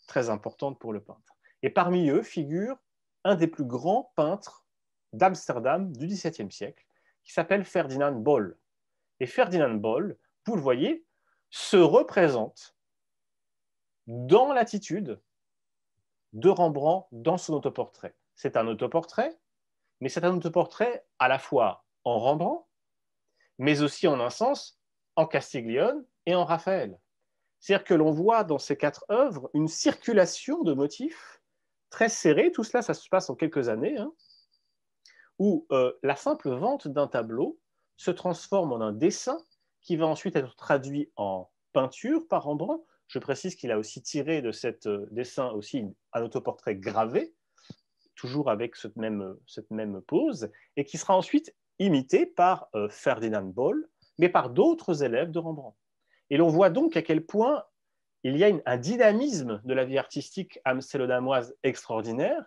très importante pour le peintre. Et parmi eux figure un des plus grands peintres d'Amsterdam du XVIIe siècle, qui s'appelle Ferdinand Boll. Et Ferdinand Boll, vous le voyez, se représente dans l'attitude de Rembrandt dans son autoportrait. C'est un autoportrait, mais c'est un autoportrait à la fois en Rembrandt, mais aussi en un sens en Castiglione et en Raphaël. C'est-à-dire que l'on voit dans ces quatre œuvres une circulation de motifs très serrée. Tout cela, ça se passe en quelques années, hein, où euh, la simple vente d'un tableau se transforme en un dessin qui va ensuite être traduit en peinture par Rembrandt. Je précise qu'il a aussi tiré de cet euh, dessin aussi un autoportrait gravé, toujours avec cette même, euh, cette même pose, et qui sera ensuite imité par euh, Ferdinand Boll, mais par d'autres élèves de Rembrandt. Et l'on voit donc à quel point il y a un dynamisme de la vie artistique amstelodamoise extraordinaire.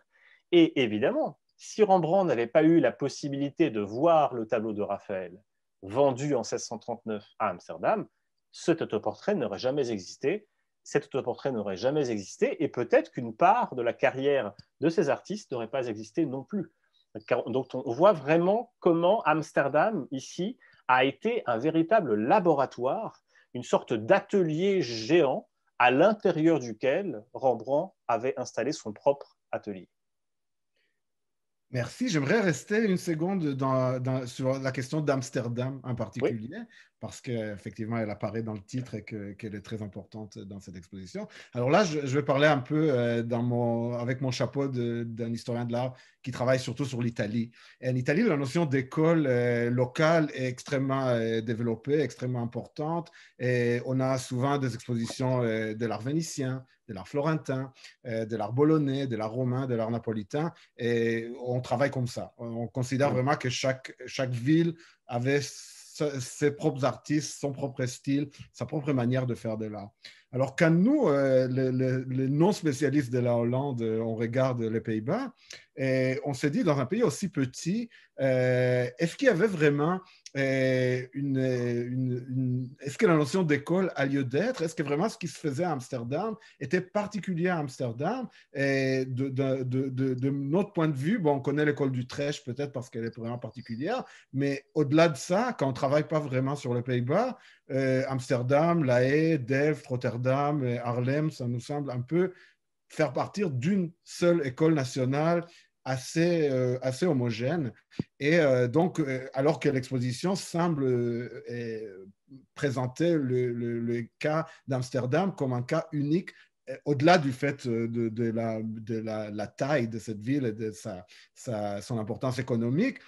Et évidemment, si Rembrandt n'avait pas eu la possibilité de voir le tableau de Raphaël, vendu en 1639 à Amsterdam, cet autoportrait n'aurait jamais existé. Cet autoportrait n'aurait jamais existé et peut-être qu'une part de la carrière de ces artistes n'aurait pas existé non plus. Donc on voit vraiment comment Amsterdam, ici, a été un véritable laboratoire, une sorte d'atelier géant à l'intérieur duquel Rembrandt avait installé son propre atelier. Merci. J'aimerais rester une seconde sur la question d'Amsterdam en particulier, parce qu'effectivement, elle apparaît dans le titre et qu'elle est très importante dans cette exposition. Alors là, je, vais parler un peu euh, dans mon, avec mon chapeau d'un historien de l'art qui travaillent surtout sur l'Italie. En Italie, la notion d'école euh, locale est extrêmement euh, développée, extrêmement importante. Et on a souvent des expositions euh, de l'art vénitien, de l'art florentin, de l'art bolognais, de l'art romain, de l'art napolitain. Et on travaille comme ça. On considère vraiment que chaque, chaque ville avait ses propres artistes, son propre style, sa propre manière de faire de l'art. Alors quand nous, euh, les, non-spécialistes de la Hollande, euh, on regarde les Pays-Bas, euh, on se dit, dans un pays aussi petit, est-ce qu'il y avait vraiment une, est-ce que la notion d'école a lieu d'être Est-ce que vraiment ce qui se faisait à Amsterdam était particulier à Amsterdam et de, notre point de vue, bon, on connaît l'école du Trèche peut-être parce qu'elle est vraiment particulière, mais au-delà de ça, quand on ne travaille pas vraiment sur les Pays-Bas, euh, Amsterdam, La Haye, Delft, Rotterdam, euh, Harlem, ça nous semble un peu faire partir d'une seule école nationale assez, euh, homogène. Et donc, alors que l'exposition semble présenter le, cas d'Amsterdam comme un cas unique, au-delà du fait de, la, taille de cette ville et de son importance économique,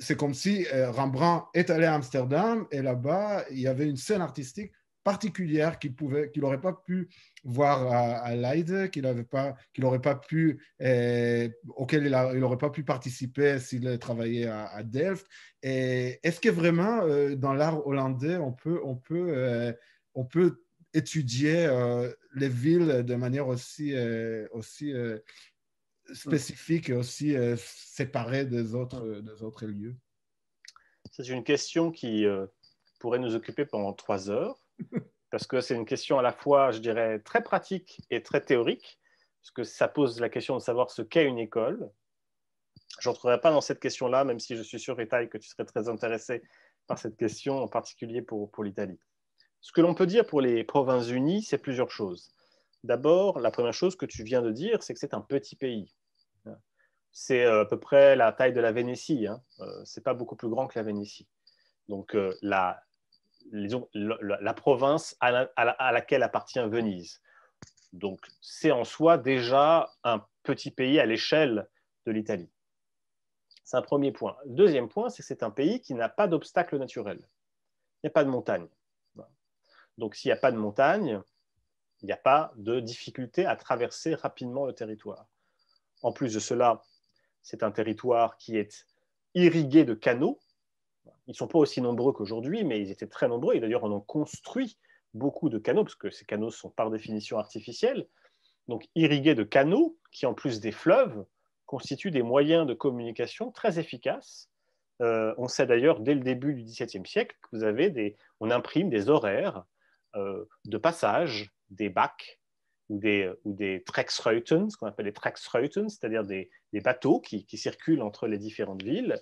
c'est comme si euh, Rembrandt est allé à Amsterdam et là-bas, il y avait une scène artistique particulière qu'il pouvait, qu'il n'aurait pas pu voir à, à Leiden, qu'il pas, qu'il aurait pas pu, euh, auquel il n'aurait pas pu participer s'il travaillait à, Delft. Et est-ce que vraiment euh, dans l'art hollandais, on peut, on peut, on peut étudier les villes de manière aussi, aussi spécifique et aussi euh, séparé des autres, euh, des autres lieux C'est une question qui euh, pourrait nous occuper pendant trois heures, parce que c'est une question à la fois, je dirais, très pratique et très théorique, parce que ça pose la question de savoir ce qu'est une école. Je n'entrerai pas dans cette question-là, même si je suis sûr, Rétail, que tu serais très intéressé par cette question, en particulier pour, pour l'Italie. Ce que l'on peut dire pour les Provinces unies, c'est plusieurs choses. D'abord, la première chose que tu viens de dire, c'est que c'est un petit pays c'est euh, à peu près la taille de la Vénétie. Hein. Euh, c'est pas beaucoup plus grand que la Vénétie. Donc euh, la, province à, laquelle appartient Venise. Donc c'est en soi déjà un petit pays à l'échelle de l'Italie. C'est un premier point. Deuxième point, c'est que c'est un pays qui n'a pas d'obstacles naturel. Il n'y a pas de montagne. Donc s'il n'y a pas de montagne, il n'y a pas de difficulté à traverser rapidement le territoire. En plus de cela, c'est un territoire qui est irrigué de canaux. Ils ne sont pas aussi nombreux qu'aujourd'hui, mais ils étaient très nombreux. Et d'ailleurs, on en construit beaucoup de canaux, parce que ces canaux sont par définition artificiels. Donc, irrigués de canaux, qui en plus des fleuves, constituent des moyens de communication très efficaces. Euh, on sait d'ailleurs dès le début du XVIIe siècle que vous avez des, on imprime des horaires euh, de passage des bacs ou des, euh, ou des ce qu'on appelle les trexreuten c'est-à-dire des, bateaux qui, circulent entre les différentes villes.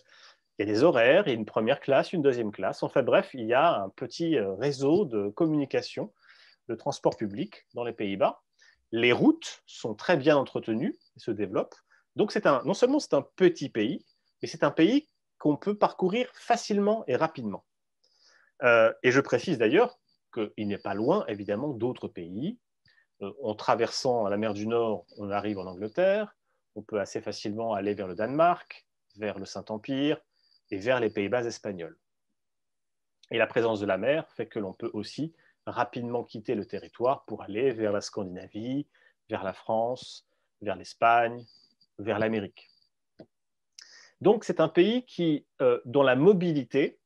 Il y a des horaires, il y a une première classe, une deuxième classe. Enfin bref, il y a un petit euh, réseau de communication, de transport public dans les Pays-Bas. Les routes sont très bien entretenues et se développent. Donc non seulement c'est un petit pays, mais c'est un pays qu'on peut parcourir facilement et rapidement. Euh, et je précise d'ailleurs qu'il n'est pas loin, évidemment, d'autres pays euh, en traversant la mer du Nord, on arrive en Angleterre. On peut assez facilement aller vers le Danemark, vers le Saint-Empire et vers les Pays-Bas espagnols. Et la présence de la mer fait que l'on peut aussi rapidement quitter le territoire pour aller vers la Scandinavie, vers la France, vers l'Espagne, vers l'Amérique. Donc c'est un pays qui, euh, dont la mobilité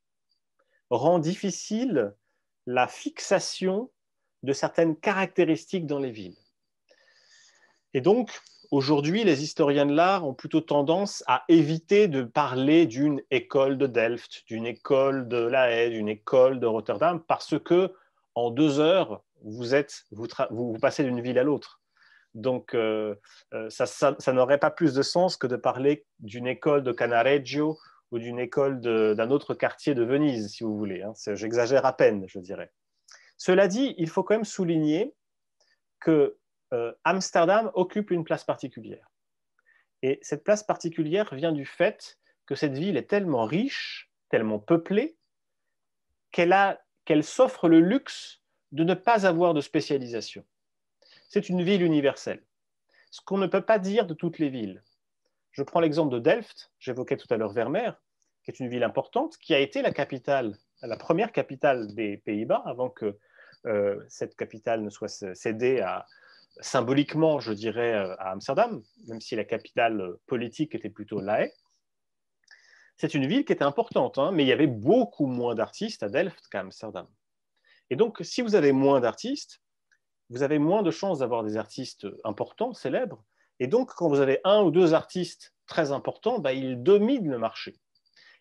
rend difficile la fixation de certaines caractéristiques dans les villes. Et donc, aujourd'hui, les historiens de l'art ont plutôt tendance à éviter de parler d'une école de Delft, d'une école de La Haye, d'une école de Rotterdam, parce que en deux heures, vous, êtes, vous, passez d'une ville à l'autre. Donc, euh, euh, ça, n'aurait pas plus de sens que de parler d'une école de Canareggio ou d'une école d'un autre quartier de Venise, si vous voulez. Hein. J'exagère à peine, je dirais. Cela dit, il faut quand même souligner que euh, Amsterdam occupe une place particulière. Et cette place particulière vient du fait que cette ville est tellement riche, tellement peuplée, qu'elle s'offre le luxe de ne pas avoir de spécialisation. C'est une ville universelle. Ce qu'on ne peut pas dire de toutes les villes. Je prends l'exemple de Delft, j'évoquais tout à l'heure Vermeer, qui est une ville importante, qui a été la capitale, la première capitale des Pays-Bas avant que euh, cette capitale ne soit cédée à, symboliquement, je dirais, euh, à Amsterdam, même si la capitale politique était plutôt La Haye. C'est une ville qui était importante, hein, mais il y avait beaucoup moins d'artistes à Delft qu'à Amsterdam. Et donc, si vous avez moins d'artistes, vous avez moins de chances d'avoir des artistes importants, célèbres. Et donc, quand vous avez un ou deux artistes très importants, bah, ils dominent le marché.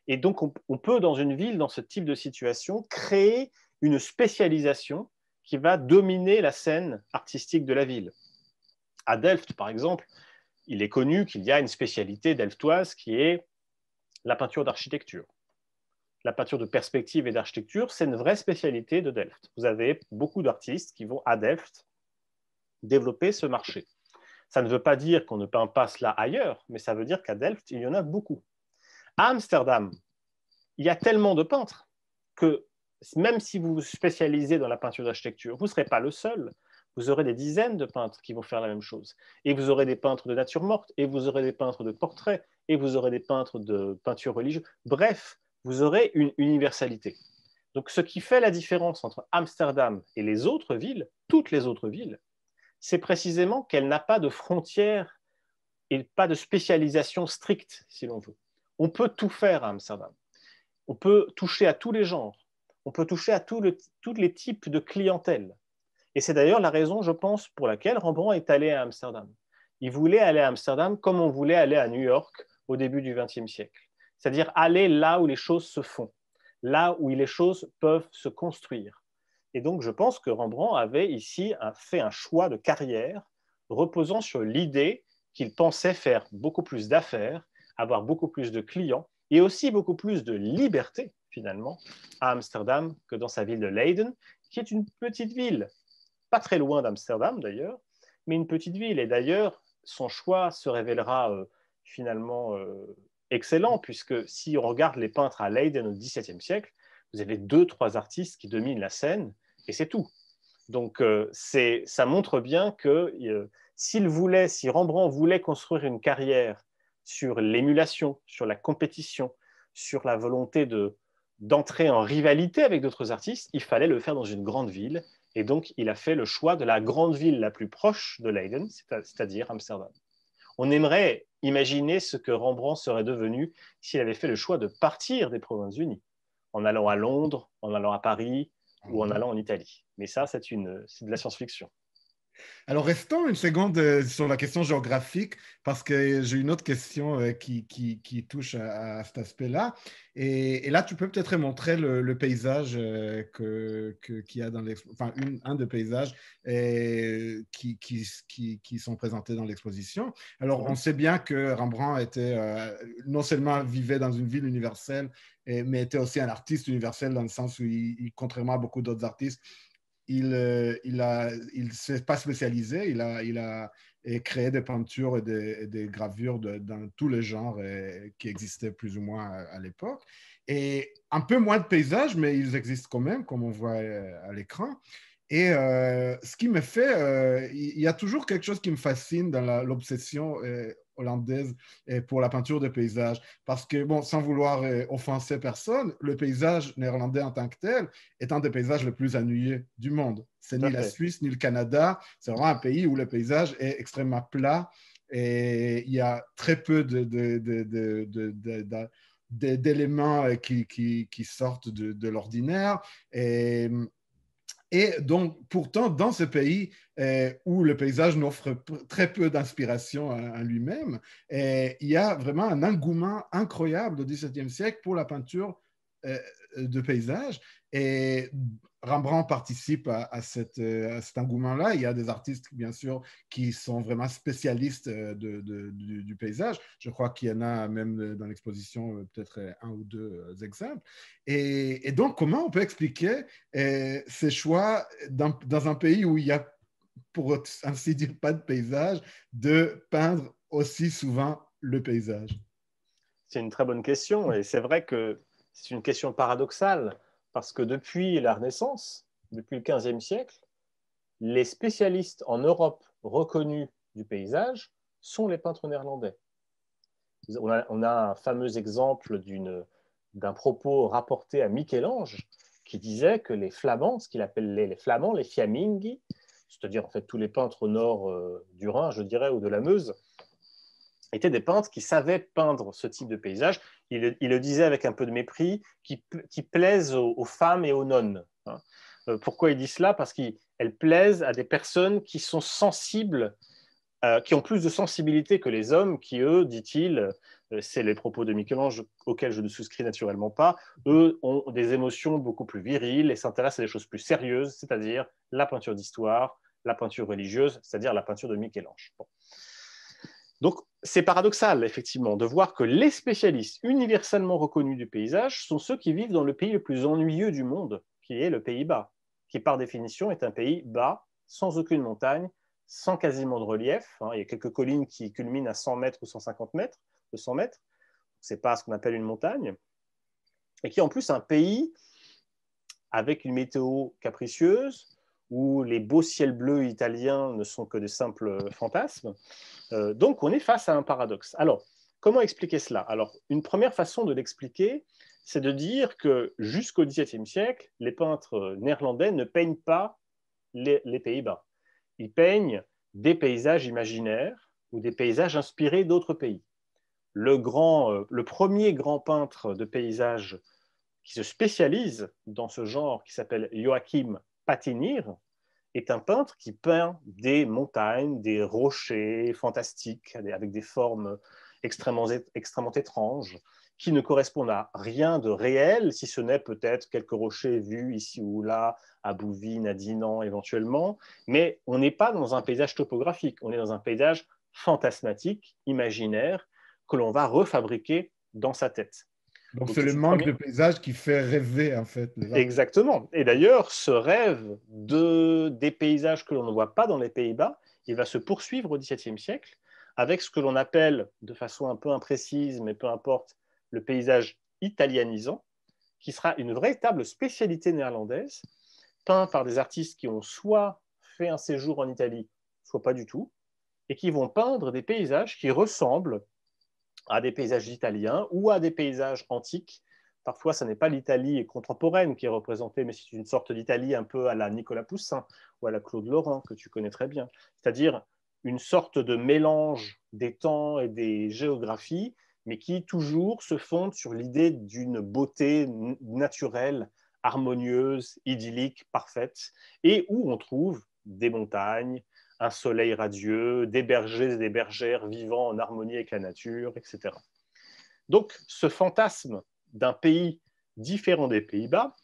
Et donc, on peut, dans une ville, dans ce type de situation, créer une spécialisation qui va dominer la scène artistique de la ville. À Delft, par exemple, il est connu qu'il y a une spécialité delftoise qui est la peinture d'architecture. La peinture de perspective et d'architecture, c'est une vraie spécialité de Delft. Vous avez beaucoup d'artistes qui vont à Delft développer ce marché. Ça ne veut pas dire qu'on ne peint pas cela ailleurs, mais ça veut dire qu'à Delft, il y en a beaucoup. À Amsterdam, il y a tellement de peintres que même si vous vous spécialisez dans la peinture d'architecture, vous ne serez pas le seul. Vous aurez des dizaines de peintres qui vont faire la même chose. Et vous aurez des peintres de nature morte, et vous aurez des peintres de portraits, et vous aurez des peintres de peinture religieuse. Bref, vous aurez une universalité. Donc ce qui fait la différence entre Amsterdam et les autres villes, toutes les autres villes, c'est précisément qu'elle n'a pas de frontières et pas de spécialisation stricte, si l'on veut. On peut tout faire à Amsterdam. On peut toucher à tous les genres on peut toucher à tous les types de clientèle. Et c'est d'ailleurs la raison, je pense, pour laquelle Rembrandt est allé à Amsterdam. Il voulait aller à Amsterdam comme on voulait aller à New York au début du XXe siècle, c'est-à-dire aller là où les choses se font, là où les choses peuvent se construire. Et donc, je pense que Rembrandt avait ici fait un choix de carrière reposant sur l'idée qu'il pensait faire beaucoup plus d'affaires, avoir beaucoup plus de clients et aussi beaucoup plus de liberté finalement, à Amsterdam que dans sa ville de Leiden, qui est une petite ville, pas très loin d'Amsterdam d'ailleurs, mais une petite ville. Et d'ailleurs, son choix se révélera euh, finalement euh, excellent, puisque si on regarde les peintres à Leiden au XVIIe siècle, vous avez deux, trois artistes qui dominent la scène, et c'est tout. Donc euh, c'est ça montre bien que s'il voulait, si Rembrandt voulait construire une carrière sur l'émulation, sur la compétition, sur la volonté de d'entrer en rivalité avec d'autres artistes, il fallait le faire dans une grande ville. Et donc, il a fait le choix de la grande ville la plus proche de Leiden, c'est-à-dire Amsterdam. On aimerait imaginer ce que Rembrandt serait devenu s'il avait fait le choix de partir des Provinces-Unies, en allant à Londres, en allant à Paris ou en mhm. allant en Italie. Mais ça, c'est de la science-fiction. Alors, restons une seconde euh, sur la question géographique, parce que j'ai une autre question euh, qui, touche à, cet aspect-là. Et, là, tu peux peut-être montrer le, paysage euh, qu'il y a dans l'exposition, enfin, un des paysages qui, sont présentés dans l'exposition. Alors, on sait bien que Rembrandt était, non seulement vivait dans une ville universelle, mais était aussi un artiste universel dans le sens où, il, contrairement à beaucoup d'autres artistes, il, ne euh, il, a, il s'est pas spécialisé, il a, il a euh, créé des peintures et des, gravures dans tous les genres euh, qui existaient plus ou moins à, l'époque. Et un peu moins de paysages, mais ils existent quand même, comme on voit à l'écran. Et ce qui me fait, il y a toujours quelque chose qui me fascine dans l'obsession hollandaise pour la peinture de paysages Parce que, bon, sans vouloir euh, offenser personne, le paysage néerlandais en tant que tel est un des paysages les plus ennuyés du monde. C'est ni la Suisse, ni le Canada. C'est vraiment un pays où le paysage est extrêmement plat et il y a très peu de, de, de, d'éléments euh, qui, qui, qui, sortent de, l'ordinaire. Et et donc, pourtant, dans ce pays eh, où le paysage n'offre très peu d'inspiration à lui-même, eh, il y a vraiment un engouement incroyable au XVIIe siècle pour la peinture eh, de paysage. Et Rembrandt participe euh, à, cet engouement-là. Il y a des artistes, bien sûr, qui sont vraiment spécialistes euh, du, paysage. Je crois qu'il y en a même euh, dans l'exposition peut-être un ou deux exemples. Et, donc, comment on peut expliquer ces choix dans, un pays où il n'y a, pour ainsi dire, pas de paysage, de peindre aussi souvent le paysage C'est une très bonne question. Et c'est vrai que c'est une question paradoxale parce que depuis la Renaissance, depuis le XVe siècle, les spécialistes en Europe reconnus du paysage sont les peintres néerlandais. On a, un fameux exemple d'un propos rapporté à Michel-Ange qui disait que les Flamands, ce qu'il appelle les, Flamands, les Fiamingi, c'est-à-dire en fait tous les peintres au nord euh, du Rhin, je dirais, ou de la Meuse, étaient des peintres qui savaient peindre ce type de paysage. Il, le disait avec un peu de mépris, qui, plaisent aux, femmes et aux nonnes. Hein. Euh, pourquoi il dit cela Parce qu'elles plaisent à des personnes qui sont sensibles, euh, qui ont plus de sensibilité que les hommes, qui, eux, dit-il, euh, c'est les propos de Michel-Ange auxquels je ne souscris naturellement pas, eux ont des émotions beaucoup plus viriles et s'intéressent à des choses plus sérieuses, c'est-à-dire la peinture d'histoire, la peinture religieuse, c'est-à-dire la peinture de Michel-Ange. Donc, c'est paradoxal, effectivement, de voir que les spécialistes universellement reconnus du paysage sont ceux qui vivent dans le pays le plus ennuyeux du monde, qui est le Pays-Bas, qui par définition est un pays bas, sans aucune montagne, sans quasiment de relief. Hein. Il y a quelques collines qui culminent à 100 mètres ou 150 mètres, 200 mètres. Ce n'est pas ce qu'on appelle une montagne. Et qui est en plus un pays avec une météo capricieuse, où les beaux ciels bleus italiens ne sont que de simples fantasmes. Euh, donc on est face à un paradoxe. Alors, comment expliquer cela Alors, une première façon de l'expliquer, c'est de dire que jusqu'au XVIIe siècle, les peintres néerlandais ne peignent pas les, Pays-Bas. Ils peignent des paysages imaginaires ou des paysages inspirés d'autres pays. Le, grand, euh, le premier grand peintre de paysages qui se spécialise dans ce genre, qui s'appelle Joachim Patinir est un peintre qui peint des montagnes, des rochers fantastiques, avec des formes extrêmement, extrêmement étranges, qui ne correspondent à rien de réel, si ce n'est peut-être quelques rochers vus ici ou là, à Bouvines, à Dinan éventuellement, mais on n'est pas dans un paysage topographique, on est dans un paysage fantasmatique, imaginaire, que l'on va refabriquer dans sa tête. Donc, c'est le manque de paysage qui fait rêver, en fait. Exactement. Et d'ailleurs, ce rêve de... des paysages que l'on ne voit pas dans les Pays-Bas, il va se poursuivre au XVIIe siècle avec ce que l'on appelle, de façon un peu imprécise, mais peu importe, le paysage italianisant, qui sera une véritable spécialité néerlandaise, peint par des artistes qui ont soit fait un séjour en Italie, soit pas du tout, et qui vont peindre des paysages qui ressemblent à des paysages italiens ou à des paysages antiques. Parfois, ce n'est pas l'Italie contemporaine qui est représentée, mais c'est une sorte d'Italie un peu à la Nicolas Poussin ou à la Claude Laurent, que tu connais très bien. C'est-à-dire une sorte de mélange des temps et des géographies, mais qui toujours se fonde sur l'idée d'une beauté naturelle, harmonieuse, idyllique, parfaite, et où on trouve des montagnes, un soleil radieux, des bergers et des bergères vivant en harmonie avec la nature, etc. Donc ce fantasme d'un pays différent des Pays-Bas,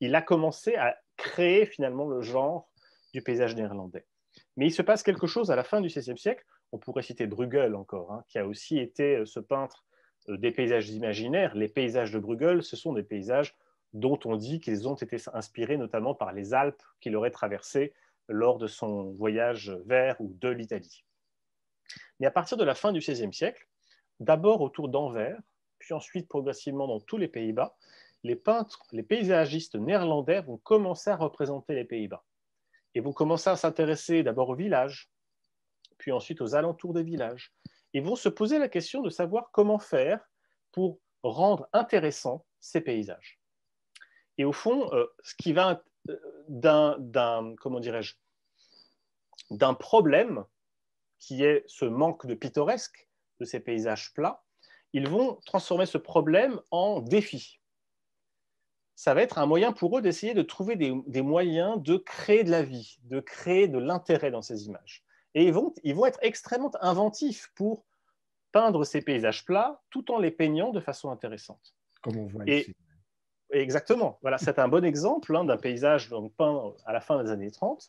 il a commencé à créer finalement le genre du paysage néerlandais. Mais il se passe quelque chose à la fin du XVIe siècle, on pourrait citer Bruegel encore, hein, qui a aussi été euh, ce peintre euh, des paysages imaginaires. Les paysages de Bruegel, ce sont des paysages dont on dit qu'ils ont été inspirés notamment par les Alpes qu'il aurait traversées lors de son voyage vers ou de l'Italie. Mais à partir de la fin du XVIe siècle, d'abord autour d'Anvers, puis ensuite progressivement dans tous les Pays-Bas, les peintres, les paysagistes néerlandais vont commencer à représenter les Pays-Bas et vont commencer à s'intéresser d'abord aux villages, puis ensuite aux alentours des villages, et vont se poser la question de savoir comment faire pour rendre intéressants ces paysages. Et au fond, euh, ce qui va d'un, comment dirais-je, d'un problème qui est ce manque de pittoresque de ces paysages plats, ils vont transformer ce problème en défi. Ça va être un moyen pour eux d'essayer de trouver des, moyens de créer de la vie, de créer de l'intérêt dans ces images. Et ils vont, ils vont être extrêmement inventifs pour peindre ces paysages plats tout en les peignant de façon intéressante. Comme on voit ici. Exactement. Voilà, c'est un bon exemple hein, d'un paysage peint à la fin des années 30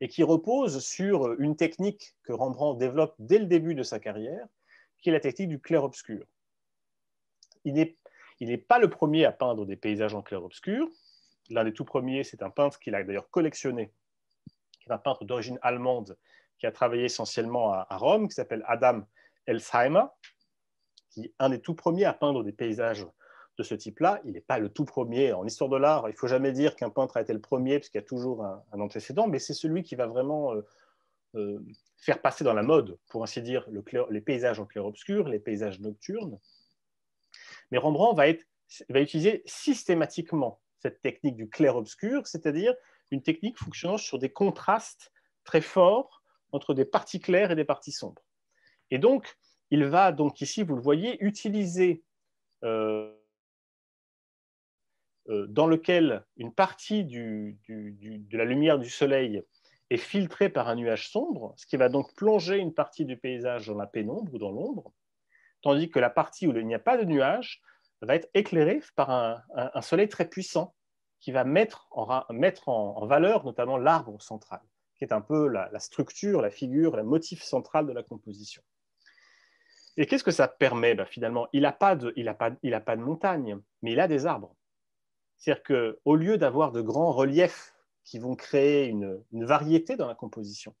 et qui repose sur une technique que Rembrandt développe dès le début de sa carrière, qui est la technique du clair-obscur. Il n'est pas le premier à peindre des paysages en clair-obscur. L'un des tout premiers, c'est un peintre qu'il a d'ailleurs collectionné, qui est un peintre d'origine allemande qui a travaillé essentiellement à, à Rome, qui s'appelle Adam Elsheimer, qui est un des tout premiers à peindre des paysages de ce type-là. Il n'est pas le tout premier. En histoire de l'art, il ne faut jamais dire qu'un peintre a été le premier, puisqu'il qu'il y a toujours un, antécédent, mais c'est celui qui va vraiment euh, euh, faire passer dans la mode, pour ainsi dire, le clair, les paysages en clair-obscur, les paysages nocturnes. Mais Rembrandt va, être, va utiliser systématiquement cette technique du clair-obscur, c'est-à-dire une technique fonctionnant sur des contrastes très forts entre des parties claires et des parties sombres. Et donc, il va donc ici, vous le voyez, utiliser euh, euh, dans lequel une partie de la lumière du soleil est filtrée par un nuage sombre, ce qui va donc plonger une partie du paysage dans la pénombre ou dans l'ombre, tandis que la partie où il n'y a pas de nuage va être éclairée par un, soleil très puissant qui va mettre en, mettre en, valeur notamment l'arbre central, qui est un peu la, structure, la figure, le motif central de la composition. Et qu'est-ce que ça permet ben, Finalement, il n'a pas, pas, pas de montagne, mais il a des arbres. C'est-à-dire qu'au lieu d'avoir de grands reliefs qui vont créer une, variété dans la composition,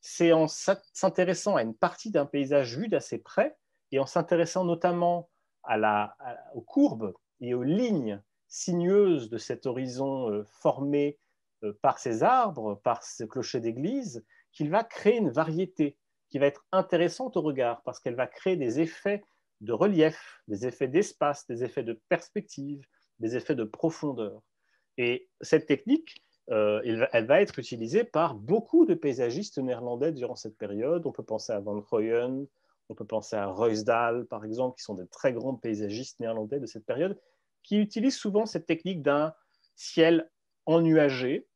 c'est en s'intéressant à une partie d'un paysage vu d'assez près et en s'intéressant notamment à aux courbes et aux lignes sinueuses de cet horizon euh, formé euh, par ces arbres, par ce clocher d'église, qu'il va créer une variété qui va être intéressante au regard parce qu'elle va créer des effets de relief, des effets d'espace, des effets de perspective, des effets de profondeur. Et cette technique, euh, elle va être utilisée par beaucoup de paysagistes néerlandais durant cette période. On peut penser à Van Rooyen, on peut penser à Reusdal, par exemple, qui sont des très grands paysagistes néerlandais de cette période, qui utilisent souvent cette technique d'un ciel ennuagé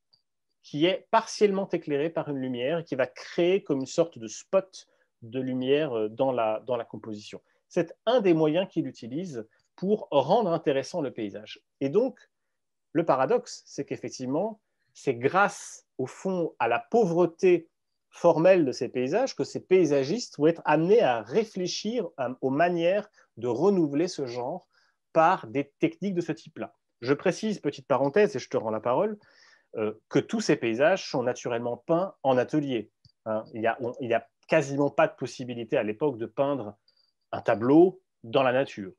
qui est partiellement éclairé par une lumière et qui va créer comme une sorte de spot de lumière euh, dans la, dans la composition. C'est un des moyens qu'il utilise pour rendre intéressant le paysage. Et donc, le paradoxe, c'est qu'effectivement, c'est grâce, au fond, à la pauvreté formelle de ces paysages que ces paysagistes vont être amenés à réfléchir euh, aux manières de renouveler ce genre par des techniques de ce type-là. Je précise, petite parenthèse, et je te rends la parole, euh, que tous ces paysages sont naturellement peints en atelier. Hein. Il n'y a, quasiment pas de possibilité à l'époque de peindre un tableau dans la nature.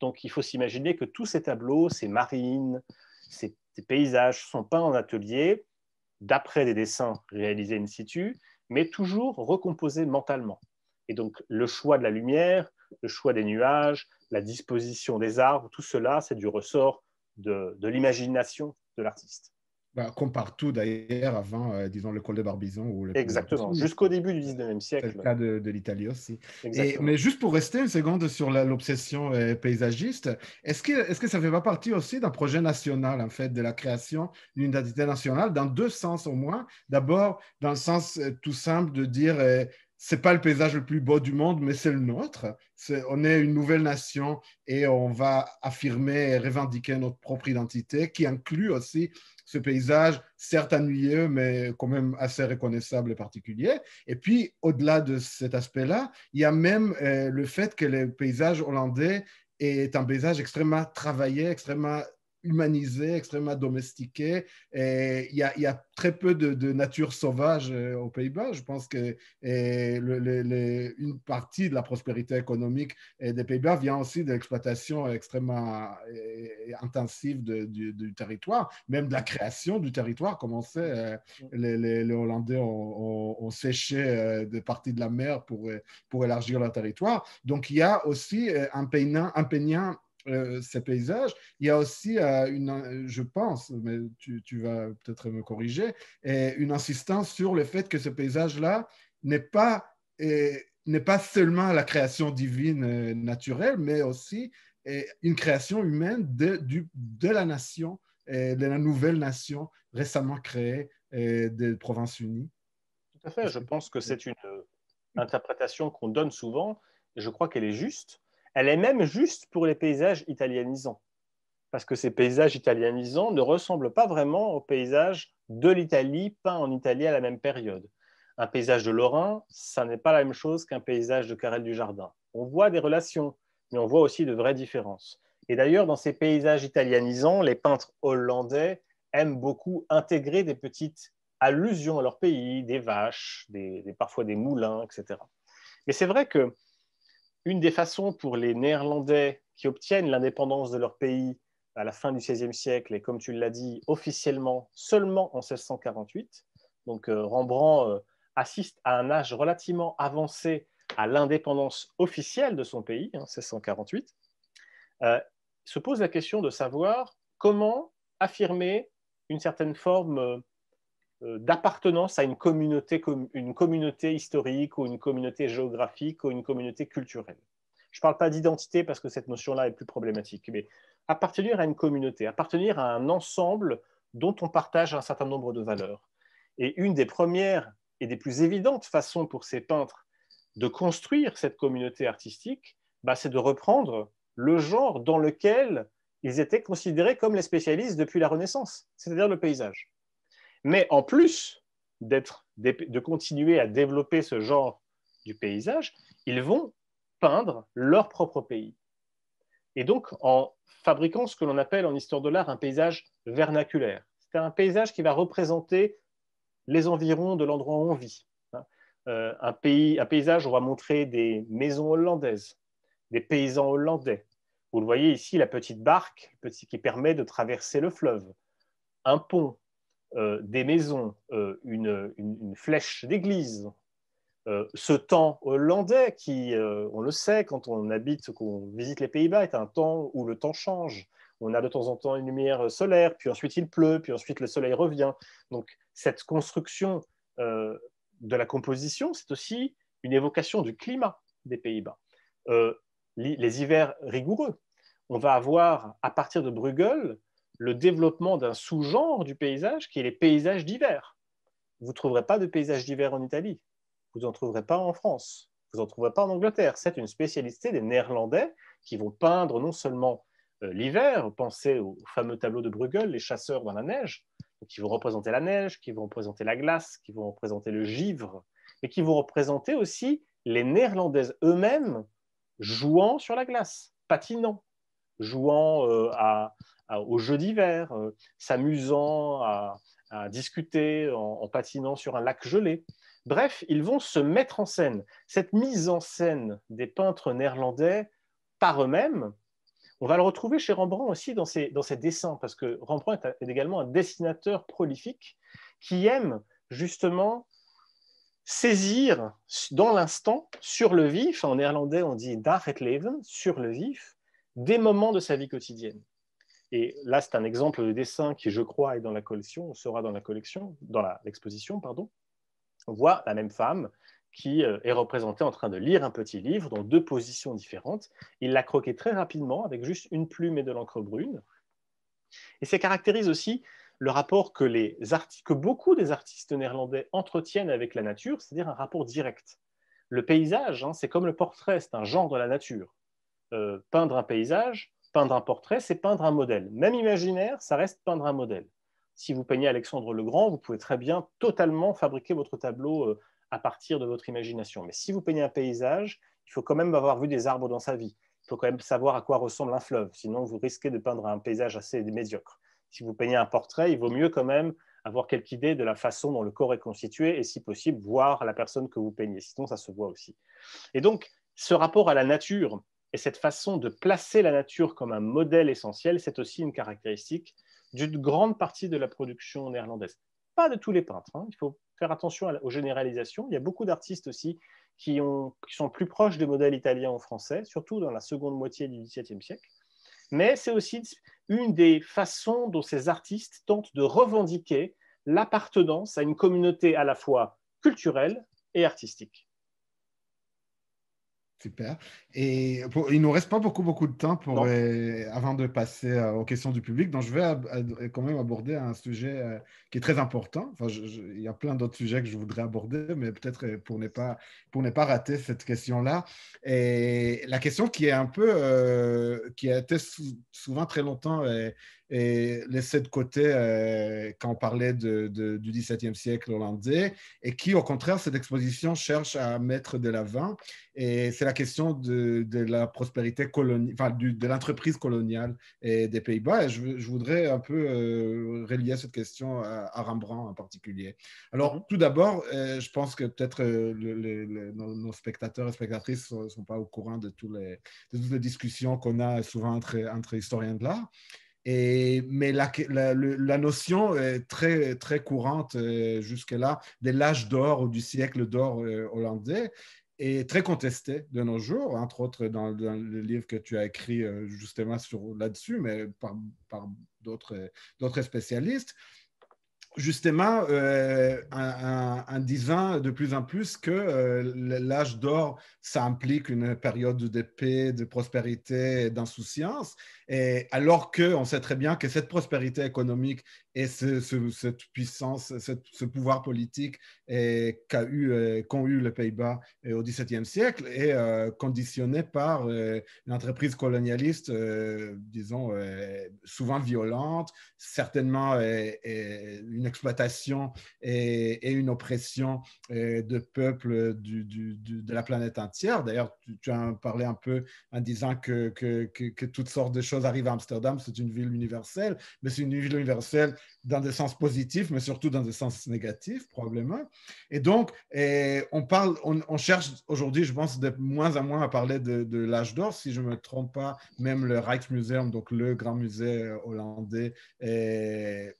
Donc il faut s'imaginer que tous ces tableaux, ces marines, ces, paysages sont peints en atelier d'après des dessins réalisés in situ, mais toujours recomposés mentalement. Et donc le choix de la lumière, le choix des nuages, la disposition des arbres, tout cela, c'est du ressort de l'imagination de l'artiste. Bah, comme partout d'ailleurs, avant, euh, disons, le col de Barbizon. Ou le Exactement, jusqu'au début du 19e siècle. C'est le cas de, l'Italie aussi. Et, mais juste pour rester une seconde sur l'obsession euh, paysagiste, est-ce que, est -ce que ça ne fait pas partie aussi d'un projet national, en fait, de la création d'une identité nationale, dans deux sens au moins D'abord, dans le sens euh, tout simple de dire c'est pas le paysage le plus beau du monde, mais c'est le nôtre. on est une nouvelle nation et on va affirmer et revendiquer notre propre identité qui inclut aussi ce paysage, certes ennuyeux, mais quand même assez reconnaissable et particulier. Et puis, au-delà de cet aspect-là, il y a même euh, le fait que le paysage hollandais est un paysage extrêmement travaillé, extrêmement humanisé, extrêmement domestiqué. Et il, y a, très peu de, nature sauvage euh, aux Pays-Bas. Je pense que euh, une partie de la prospérité économique euh, des Pays-Bas vient aussi de l'exploitation extrêmement intensive du, territoire, même de la création du territoire. Comme on sait, mm. les, Hollandais ont, séché des parties de la mer pour, pour élargir leur territoire. Donc il y a aussi un un peignant euh, ces paysages. Il y a aussi, euh, une, euh, je pense, mais tu, vas peut-être me corriger, une insistance sur le fait que ce paysage-là n'est pas, n'est pas seulement la création divine naturelle, mais aussi une création humaine de, du, de la nation, de la nouvelle nation récemment créée des Provinces unies. Tout à fait, je pense que c'est une interprétation qu'on donne souvent, et je crois qu'elle est juste elle est même juste pour les paysages italianisants, parce que ces paysages italianisants ne ressemblent pas vraiment aux paysages de l'Italie peints en Italie à la même période. Un paysage de Lorrain, ça n'est pas la même chose qu'un paysage de Carrel du Jardin. On voit des relations, mais on voit aussi de vraies différences. Et d'ailleurs, dans ces paysages italianisants, les peintres hollandais aiment beaucoup intégrer des petites allusions à leur pays, des vaches, des, parfois des moulins, etc. Mais c'est vrai que une des façons pour les Néerlandais qui obtiennent l'indépendance de leur pays à la fin du XVIe siècle et, comme tu l'as dit, officiellement seulement en 1648, donc euh, Rembrandt euh, assiste à un âge relativement avancé à l'indépendance officielle de son pays, hein, en 1648, euh, se pose la question de savoir comment affirmer une certaine forme euh, d'appartenance à une communauté, une communauté historique ou une communauté géographique ou une communauté culturelle. Je ne parle pas d'identité parce que cette notion-là est plus problématique, mais appartenir à une communauté, appartenir à un ensemble dont on partage un certain nombre de valeurs. Et une des premières et des plus évidentes façons pour ces peintres de construire cette communauté artistique, bah, c'est de reprendre le genre dans lequel ils étaient considérés comme les spécialistes depuis la Renaissance, c'est-à-dire le paysage. Mais en plus d'être, de continuer à développer ce genre du paysage, ils vont peindre leur propre pays. Et donc, en fabriquant ce que l'on appelle en histoire de l'art un paysage vernaculaire, c'est un paysage qui va représenter les environs de l'endroit où on vit. Hein. Euh, un, pays, un paysage, on va montrer des maisons hollandaises, des paysans hollandais. Vous le voyez ici, la petite barque petit, qui permet de traverser le fleuve. Un pont, euh, des maisons, euh, une, flèche d'église, euh, ce temps hollandais qui, on le sait, quand on habite, qu'on visite les Pays-Bas, est un temps où le temps change. On a de temps en temps une lumière solaire, puis ensuite il pleut, puis ensuite le soleil revient. Donc cette construction de la composition, c'est aussi une évocation du climat des Pays-Bas. les hivers rigoureux. On va avoir, à partir de Bruegel, le développement d'un sous-genre du paysage qui est les paysages d'hiver. Vous ne trouverez pas de paysages d'hiver en Italie, vous n'en trouverez pas en France, vous n'en trouverez pas en Angleterre. C'est une spécialité des Néerlandais qui vont peindre non seulement euh, l'hiver, pensez au fameux tableau de Bruegel, les chasseurs dans la neige, qui vont représenter la neige, qui vont représenter la glace, qui vont représenter le givre, mais qui vont représenter aussi les Néerlandaises eux-mêmes jouant sur la glace, patinant, jouant euh, à, aux jeux d'hiver, euh, s'amusant à, discuter en, patinant sur un lac gelé. Bref, ils vont se mettre en scène. Cette mise en scène des peintres néerlandais par eux-mêmes, on va le retrouver chez Rembrandt aussi dans ses, dans ses dessins, parce que Rembrandt est également un dessinateur prolifique qui aime justement saisir dans l'instant, sur le vif, en néerlandais on dit dar het leven, sur le vif, des moments de sa vie quotidienne. Et là, c'est un exemple de dessin qui, je crois, est dans la collection, sera dans la collection, dans l'exposition, pardon. On voit la même femme qui euh, est représentée en train de lire un petit livre dans deux positions différentes. Il l'a croqué très rapidement avec juste une plume et de l'encre brune. Et ça caractérise aussi le rapport que, les que beaucoup des artistes néerlandais entretiennent avec la nature, c'est-à-dire un rapport direct. Le paysage, hein, c'est comme le portrait, c'est un genre de la nature. Euh, peindre un paysage, peindre un portrait, c'est peindre un modèle. Même imaginaire, ça reste peindre un modèle. Si vous peignez Alexandre le Grand, vous pouvez très bien totalement fabriquer votre tableau euh, à partir de votre imagination. Mais si vous peignez un paysage, il faut quand même avoir vu des arbres dans sa vie. Il faut quand même savoir à quoi ressemble un fleuve. Sinon, vous risquez de peindre un paysage assez médiocre. Si vous peignez un portrait, il vaut mieux quand même avoir quelques idée de la façon dont le corps est constitué et, si possible, voir la personne que vous peignez. Sinon, ça se voit aussi. Et donc, ce rapport à la nature, et cette façon de placer la nature comme un modèle essentiel, c'est aussi une caractéristique d'une grande partie de la production néerlandaise. Pas de tous les peintres, hein. il faut faire attention aux généralisations. Il y a beaucoup d'artistes aussi qui, qui, sont plus proches des modèles italiens ou français, surtout dans la seconde moitié du XVIIe siècle. Mais c'est aussi une des façons dont ces artistes tentent de revendiquer l'appartenance à une communauté à la fois culturelle et artistique. Super. Et il il nous reste pas beaucoup, beaucoup de temps pour, euh, avant de passer euh, aux questions du public. Donc, je vais quand même aborder un sujet euh, qui est très important. Enfin, il y a plein d'autres sujets que je voudrais aborder, mais peut-être pour ne pas, pour ne pas rater cette question-là. Et la question qui est un peu, qui a été souvent très longtemps et laissé de côté euh, quand on parlait du XVIIe siècle hollandais, et qui, au contraire, cette exposition cherche à mettre de l'avant. Et c'est la question de, la prospérité coloniale, enfin, de l'entreprise coloniale et des Pays-Bas. Et je, voudrais un peu euh, relier cette question à, Rembrandt en particulier. Alors, mhm. tout d'abord, euh, je pense que peut-être nos, spectateurs et spectatrices ne sont, pas au courant de, tous les, de toutes les discussions qu'on a souvent entre, entre historiens de l'art mais la, notion est très, courante euh, jusque-là de l'âge d'or ou du siècle d'or euh, hollandais est très contestée de nos jours, entre autres dans, le livre que tu as écrit euh, justement là-dessus, mais par d'autres spécialistes justement euh, un, un, disant de plus en plus que euh, l'âge d'or, ça implique une période de de prospérité, d'insouciance, et alors qu'on sait très bien que cette prospérité économique et ce, cette puissance, ce pouvoir politique qu'a eu, euh, qu'ont eu les Pays-Bas euh, au XVIIe siècle est euh, conditionné par l'entreprise une entreprise colonialiste, disons, souvent violente, certainement une exploitation et, une oppression de peuples de la planète entière. D'ailleurs, tu, as parlé un peu en disant que, que toutes sortes de choses arrivent à Amsterdam, c'est une ville universelle, mais c'est une ville universelle dans des sens positifs, mais surtout dans des sens négatifs, probablement. Et donc, eh, on, parle, on, cherche aujourd'hui, je pense, de moins en moins à parler de, l'âge d'or, si je ne me trompe pas, même le Rijksmuseum, donc le grand musée euh, hollandais eh,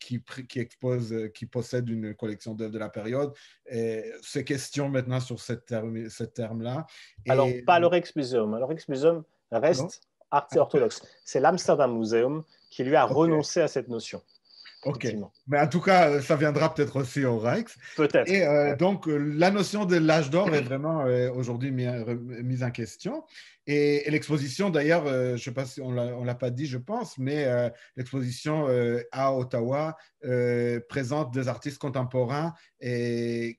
qui, expose, euh, qui possède une collection d'œuvres de la période, eh, se questionne maintenant sur ce terme-là. Alors, pas le Rijksmuseum. Le Rijksmuseum reste Art orthodoxe. C'est l'Amsterdam Museum qui lui a renoncé à cette notion. Ok. Mais en tout cas, ça viendra peut-être aussi au Reich. Peut-être. Et euh, donc, euh, la notion de l'âge d'or est vraiment euh, aujourd'hui mise en question. Et, l'exposition, d'ailleurs, je ne sais pas si on ne l'a pas dit, je pense, mais l'exposition à Ottawa présente des artistes contemporains et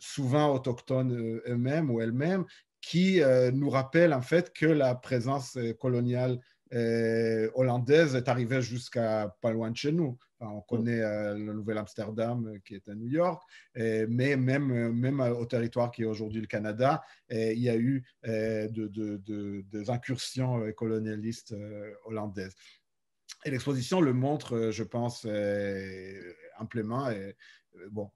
souvent autochtones eux-mêmes ou elles-mêmes qui nous rappellent en fait que la présence coloniale euh, hollandaise est arrivée jusqu'à pas loin de chez nous. on mm. connaît euh, le Nouvel-Amsterdam euh, qui est à New York, mais même, même au territoire qui est aujourd'hui le Canada, il y a eu des incursions colonialistes hollandaises. Et l'exposition le montre, je pense, amplement. Et, bon,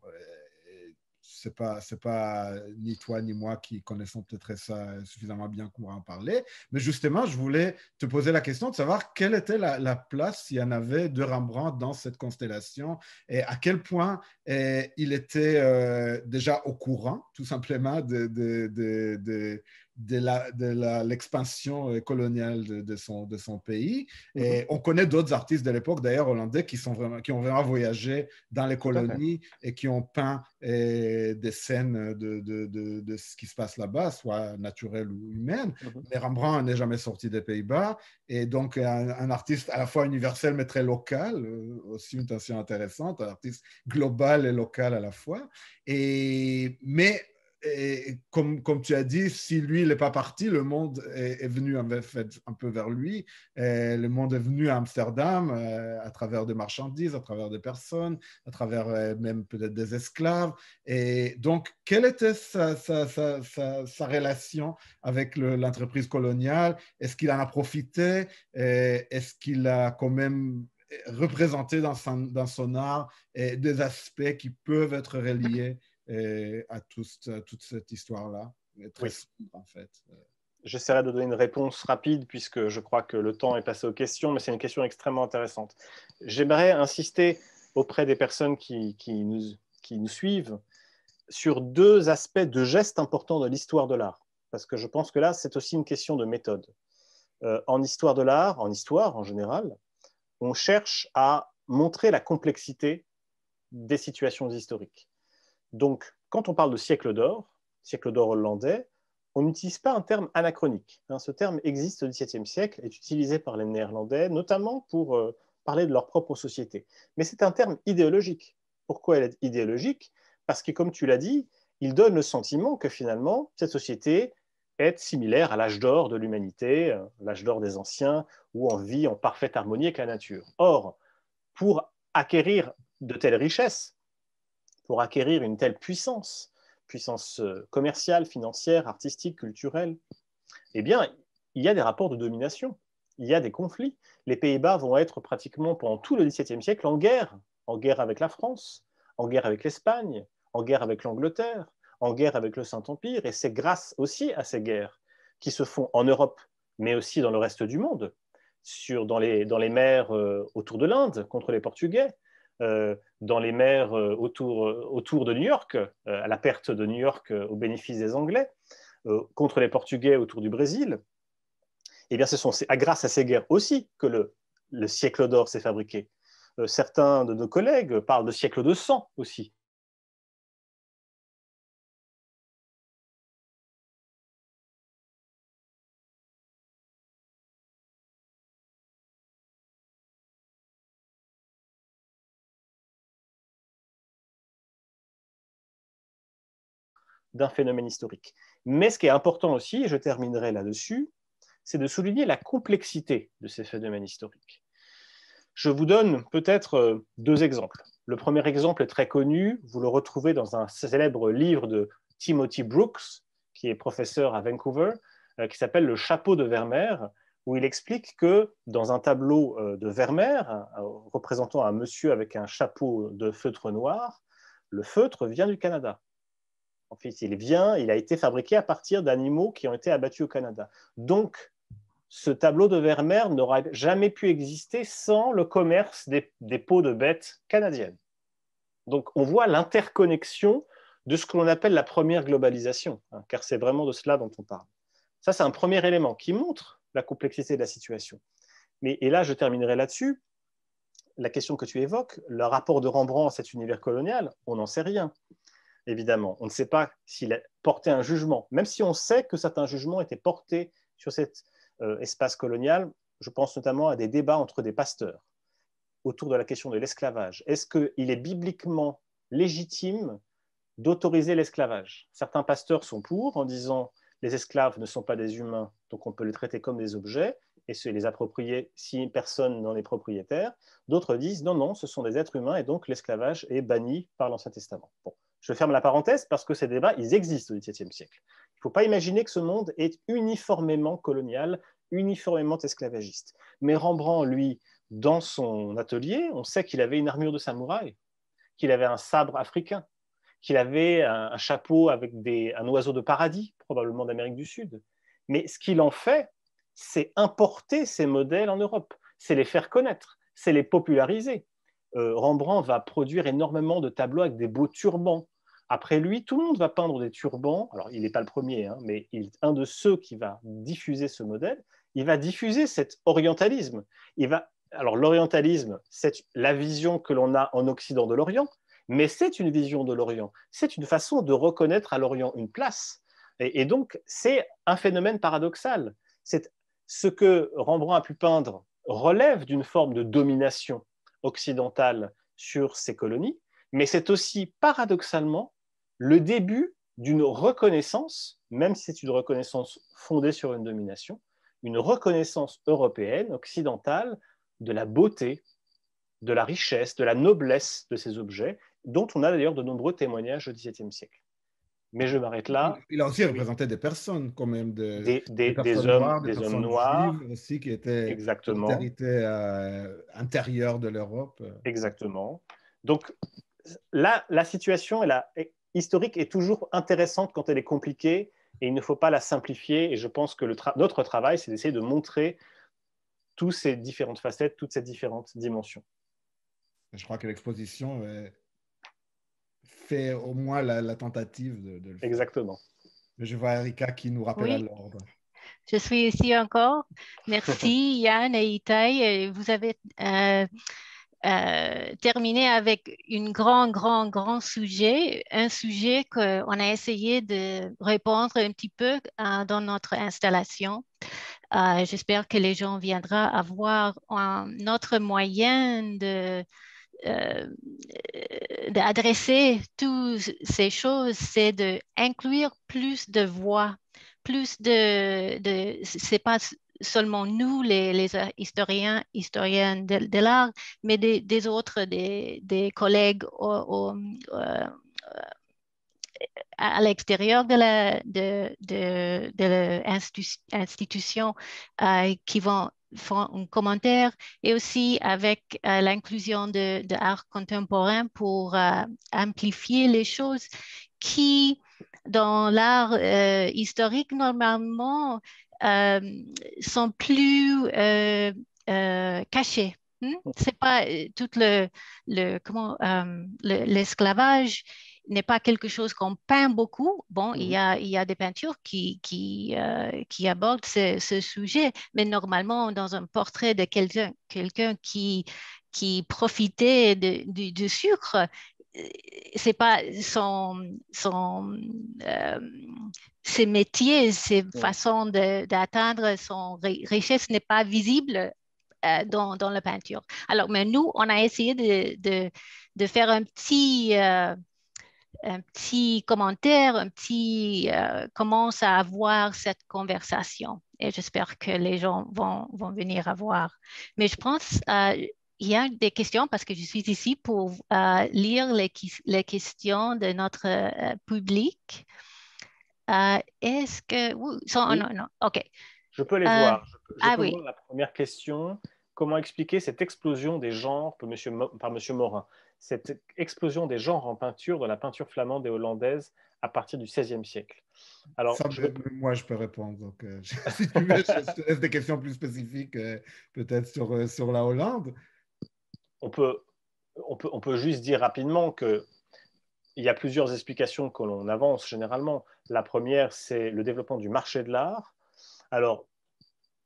c'est pas pas euh, ni toi ni moi qui connaissons peut-être ça euh, suffisamment bien pour en parler. Mais justement, je voulais te poser la question de savoir quelle était la, place s'il y en avait de Rembrandt dans cette constellation et à quel point euh, il était déjà au courant, tout simplement, de, de l'expansion euh, coloniale de, son, de son pays. Et mhm. on connaît d'autres artistes de l'époque, d'ailleurs hollandais, qui, sont vraiment, qui ont vraiment voyagé dans les colonies et qui ont peint euh, des scènes de, ce qui se passe là-bas, soit naturelles ou humaines. Mhm. Mais Rembrandt n'est jamais sorti des Pays-Bas. Et donc, un, artiste à la fois universel mais très local, euh, aussi une tension intéressante, un artiste global et local à la fois. Et, mais et comme, tu as dit, si lui n'est pas parti, le monde est, venu un peu vers lui. le monde est venu à Amsterdam euh, à travers des marchandises, à travers des personnes, à travers euh, même peut-être des esclaves. Et donc, quelle était sa, relation avec l'entreprise coloniale Est-ce qu'il en a profité Est-ce qu'il a quand même représenté dans son art euh, des aspects qui peuvent être reliés à, toute cette histoire-là, très en fait. J'essaierai de donner une réponse rapide puisque je crois que le temps est passé aux questions, mais c'est une question extrêmement intéressante. J'aimerais insister auprès des personnes qui, qui, nous, suivent sur deux aspects de gestes importants de l'histoire de l'art, parce que je pense que là, c'est aussi une question de méthode. Euh, en histoire de l'art, en histoire en général, on cherche à montrer la complexité des situations historiques. Donc, quand on parle de siècle d'or, siècle d'or hollandais, on n'utilise pas un terme anachronique. Hein. ce terme existe au XVIIe siècle, est utilisé par les Néerlandais, notamment pour euh, parler de leur propre société. Mais c'est un terme idéologique. Pourquoi elle est idéologique Parce que, comme tu l'as dit, il donne le sentiment que finalement, cette société est similaire à l'âge d'or de l'humanité, euh, l'âge d'or des anciens, où on vit en parfaite harmonie avec la nature. Or, pour acquérir de telles richesses, pour acquérir une telle puissance, puissance euh, commerciale, financière, artistique, culturelle, eh bien, il y a des rapports de domination, il y a des conflits. Les Pays-Bas vont être pratiquement pendant tout le XVIIe siècle en guerre, en guerre avec la France, en guerre avec l'Espagne, en guerre avec l'Angleterre, en guerre avec le Saint-Empire, et c'est grâce aussi à ces guerres qui se font en Europe, mais aussi dans le reste du monde, sur, dans, les, dans les mers euh, autour de l'Inde, contre les Portugais, euh, dans les mers euh, euh, autour, de New York, euh, à la perte de New York au bénéfice des Anglais, contre les Portugais autour du Brésil, eh bien, ce sont grâce à ces guerres aussi que le, le siècle d'or s'est fabriqué. certains de nos collègues parlent de siècle de sang aussi, d'un phénomène historique. Mais ce qui est important aussi, et je terminerai là-dessus, c'est de souligner la complexité de ces phénomènes historiques. Je vous donne peut-être euh, deux exemples. Le premier exemple est très connu, vous le retrouvez dans un célèbre livre de Timothy Brooks, qui est professeur à Vancouver, euh, qui s'appelle Le chapeau de Vermeer, où il explique que dans un tableau euh, de Vermeer, représentant un monsieur avec un chapeau de feutre noir, le feutre vient du Canada. En fait, il vient, il a été fabriqué à partir d'animaux qui ont été abattus au Canada. Donc, ce tableau de Vermeer n'aurait jamais pu exister sans le commerce des, peaux de bêtes canadiennes. Donc on voit l'interconnexion de ce que l'on appelle la première globalisation, hein, car c'est vraiment de cela dont on parle. Ça, c'est un premier élément qui montre la complexité de la situation. Mais, et là, je terminerai là-dessus. La question que tu évoques, le rapport de Rembrandt à cet univers colonial, on n'en sait rien évidemment. On ne sait pas s'il a porté un jugement. Même si on sait que certains jugements étaient portés sur cet euh, espace colonial, je pense notamment à des débats entre des pasteurs autour de la question de l'esclavage. Est-ce qu'il est bibliquement légitime d'autoriser l'esclavage Certains pasteurs sont pour en disant les esclaves ne sont pas des humains, donc on peut les traiter comme des objets et se les approprier si personne n'en est propriétaire. D'autres disent non, non, ce sont des êtres humains et donc l'esclavage est banni par l'Ancien Testament. Je ferme la parenthèse parce que ces débats, ils existent au XVIIe siècle. Il ne faut pas imaginer que ce monde est uniformément colonial, uniformément esclavagiste. Mais Rembrandt, lui, dans son atelier, on sait qu'il avait une armure de samouraï, qu'il avait un sabre africain, qu'il avait un, chapeau avec un oiseau de paradis, probablement d'Amérique du Sud. Mais ce qu'il en fait, c'est importer ces modèles en Europe, c'est les faire connaître, c'est les populariser. Euh, Rembrandt va produire énormément de tableaux avec des beaux turbans, après lui, tout le monde va peindre des turbans. Alors, il n'est pas le premier, hein, mais il est un de ceux qui va diffuser ce modèle. Il va diffuser cet orientalisme. Il va... Alors, l'orientalisme, c'est la vision que l'on a en Occident de l'Orient, mais c'est une vision de l'Orient. C'est une façon de reconnaître à l'Orient une place. Et, et donc, c'est un phénomène paradoxal. C'est ce que Rembrandt a pu peindre relève d'une forme de domination occidentale sur ses colonies, mais c'est aussi paradoxalement le début d'une reconnaissance, même si c'est une reconnaissance fondée sur une domination, une reconnaissance européenne, occidentale, de la beauté, de la richesse, de la noblesse de ces objets, dont on a d'ailleurs de nombreux témoignages au XVIIe siècle. Mais je m'arrête là. Il a aussi représenté des personnes, quand même, des, des, hommes, noirs, des, hommes noirs aussi, qui étaient exactement euh, de l'Europe. Exactement. Donc là, la situation est là historique est toujours intéressante quand elle est compliquée et il ne faut pas la simplifier. Et je pense que notre travail, c'est d'essayer de montrer toutes ces différentes facettes, toutes ces différentes dimensions. Je crois que l'exposition euh, fait au moins la, tentative de, le faire. Exactement. Je vois Erika qui nous rappelle l'ordre. Je suis ici encore. Merci Yann et Itaï. Vous avez euh, euh, terminer avec un grand, grand, grand sujet, un sujet qu'on a essayé de répondre un petit peu euh, dans notre installation. Euh, j'espère que les gens viendront avoir un autre moyen de d'adresser toutes ces choses, c'est d'inclure plus de voix plus de, de c'est pas seulement nous, les, les historiens, historiennes de, l'art, mais des, autres, des, collègues euh, à l'extérieur de l'institution euh, qui vont font un commentaire et aussi avec euh, l'inclusion de, l'art contemporain pour amplifier les choses qui, dans l'art historique, normalement, euh, sont plus euh, euh, cachés. Hmm? C'est pas tout le, comment l'esclavage n'est pas quelque chose qu'on peint beaucoup. Bon, il, y mhm. a, des peintures qui, abordent ce, sujet, mais normalement, dans un portrait de quelqu'un quelqu'un qui, profitait du, sucre, c'est pas son, son euh, ses métiers, ses façons d'atteindre son richesse n'est pas visible euh, dans, la peinture. Alors, mais nous, on a essayé de, faire un petit, euh, un petit commentaire, un petit euh, commence à avoir cette conversation. Et j'espère que les gens vont, vont venir avoir. Mais je pense, il y a des questions parce que je suis ici pour euh, lire les, questions de notre euh, public. Euh, est-ce que... Oh, non, non, OK. Je peux les voir. Je, ah oui. la première question. Comment expliquer cette explosion des genres par Monsieur, Morin Cette explosion des genres en peinture de la peinture flamande et hollandaise à partir du XVIe siècle. Alors, moi, je peux répondre. Donc, si tu veux, je te laisse des questions plus spécifiques, peut-être sur, sur la Hollande on peut, on peut, on peut juste dire rapidement que il y a plusieurs explications que l'on avance généralement. La première, c'est le développement du marché de l'art. Alors,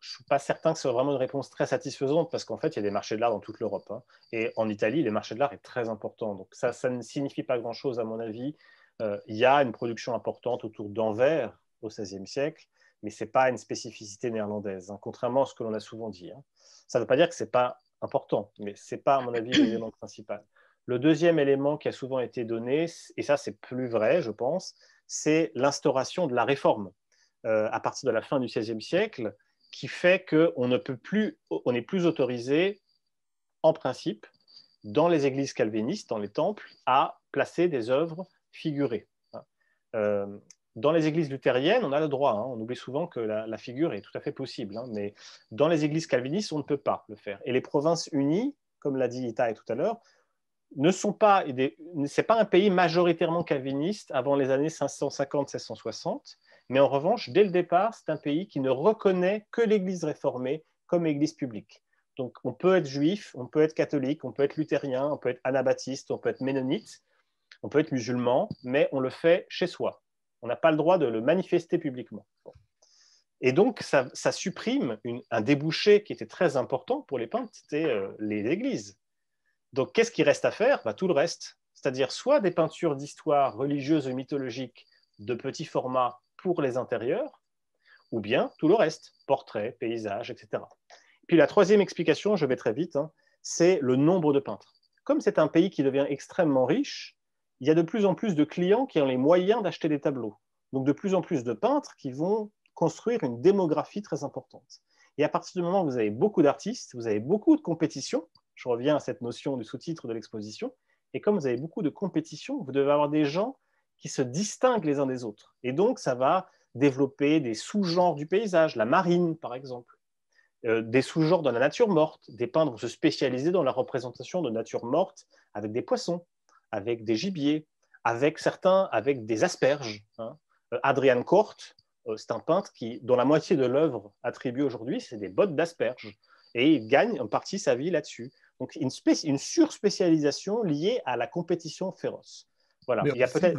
je ne suis pas certain que ce soit vraiment une réponse très satisfaisante parce qu'en fait, il y a des marchés de l'art dans toute l'Europe. Hein. Et en Italie, les marchés de l'art est très important. Donc, ça, ça ne signifie pas grand-chose, à mon avis. Euh, il y a une production importante autour d'Anvers au XVIe siècle, mais ce n'est pas une spécificité néerlandaise, hein, contrairement à ce que l'on a souvent dit. Hein. Ça ne veut pas dire que ce n'est pas important, mais ce n'est pas, à mon avis, l'élément principal. Le deuxième élément qui a souvent été donné, et ça c'est plus vrai, je pense, c'est l'instauration de la réforme euh, à partir de la fin du XVIe siècle, qui fait qu'on ne on n'est plus autorisé, en principe, dans les églises calvinistes, dans les temples, à placer des œuvres figurées. Hein. Euh, dans les églises luthériennes, on a le droit. Hein. On oublie souvent que la, figure est tout à fait possible. Hein, mais dans les églises calvinistes, on ne peut pas le faire. Et les provinces unies, comme l'a dit Itaï tout à l'heure, ne sont pas, c'est pas un pays majoritairement calviniste avant les années 550-1660, mais en revanche, dès le départ, c'est un pays qui ne reconnaît que l'Église réformée comme Église publique. Donc, on peut être juif, on peut être catholique, on peut être luthérien, on peut être anabaptiste, on peut être ménonite, on peut être musulman, mais on le fait chez soi. On n'a pas le droit de le manifester publiquement. Et donc, ça, supprime un débouché qui était très important pour les peintres, c'était l'église. Euh, les églises. Donc, qu'est-ce qui reste à faire bah, Tout le reste. C'est-à-dire soit des peintures d'histoire religieuse et mythologique de petit format pour les intérieurs, ou bien tout le reste, portraits, paysages, etc. Puis la troisième explication, je vais très vite, hein, c'est le nombre de peintres. Comme c'est un pays qui devient extrêmement riche, il y a de plus en plus de clients qui ont les moyens d'acheter des tableaux. Donc de plus en plus de peintres qui vont construire une démographie très importante. Et à partir du moment où vous avez beaucoup d'artistes, vous avez beaucoup de compétition, je reviens à cette notion du sous-titre de l'exposition, et comme vous avez beaucoup de compétition, vous devez avoir des gens qui se distinguent les uns des autres. Et donc ça va développer des sous-genres du paysage, la marine par exemple, euh, des sous-genres de la nature morte. Des peintres vont se spécialiser dans la représentation de nature morte avec des poissons avec des gibiers, avec certains, avec des asperges. Hein. Euh, Adrian Court, euh, c'est un peintre qui, dont la moitié de l'œuvre attribuée aujourd'hui, c'est des bottes d'asperges. Et il gagne en partie sa vie là-dessus. Donc, une, une surspécialisation liée à la compétition féroce. Voilà. il y a peut-être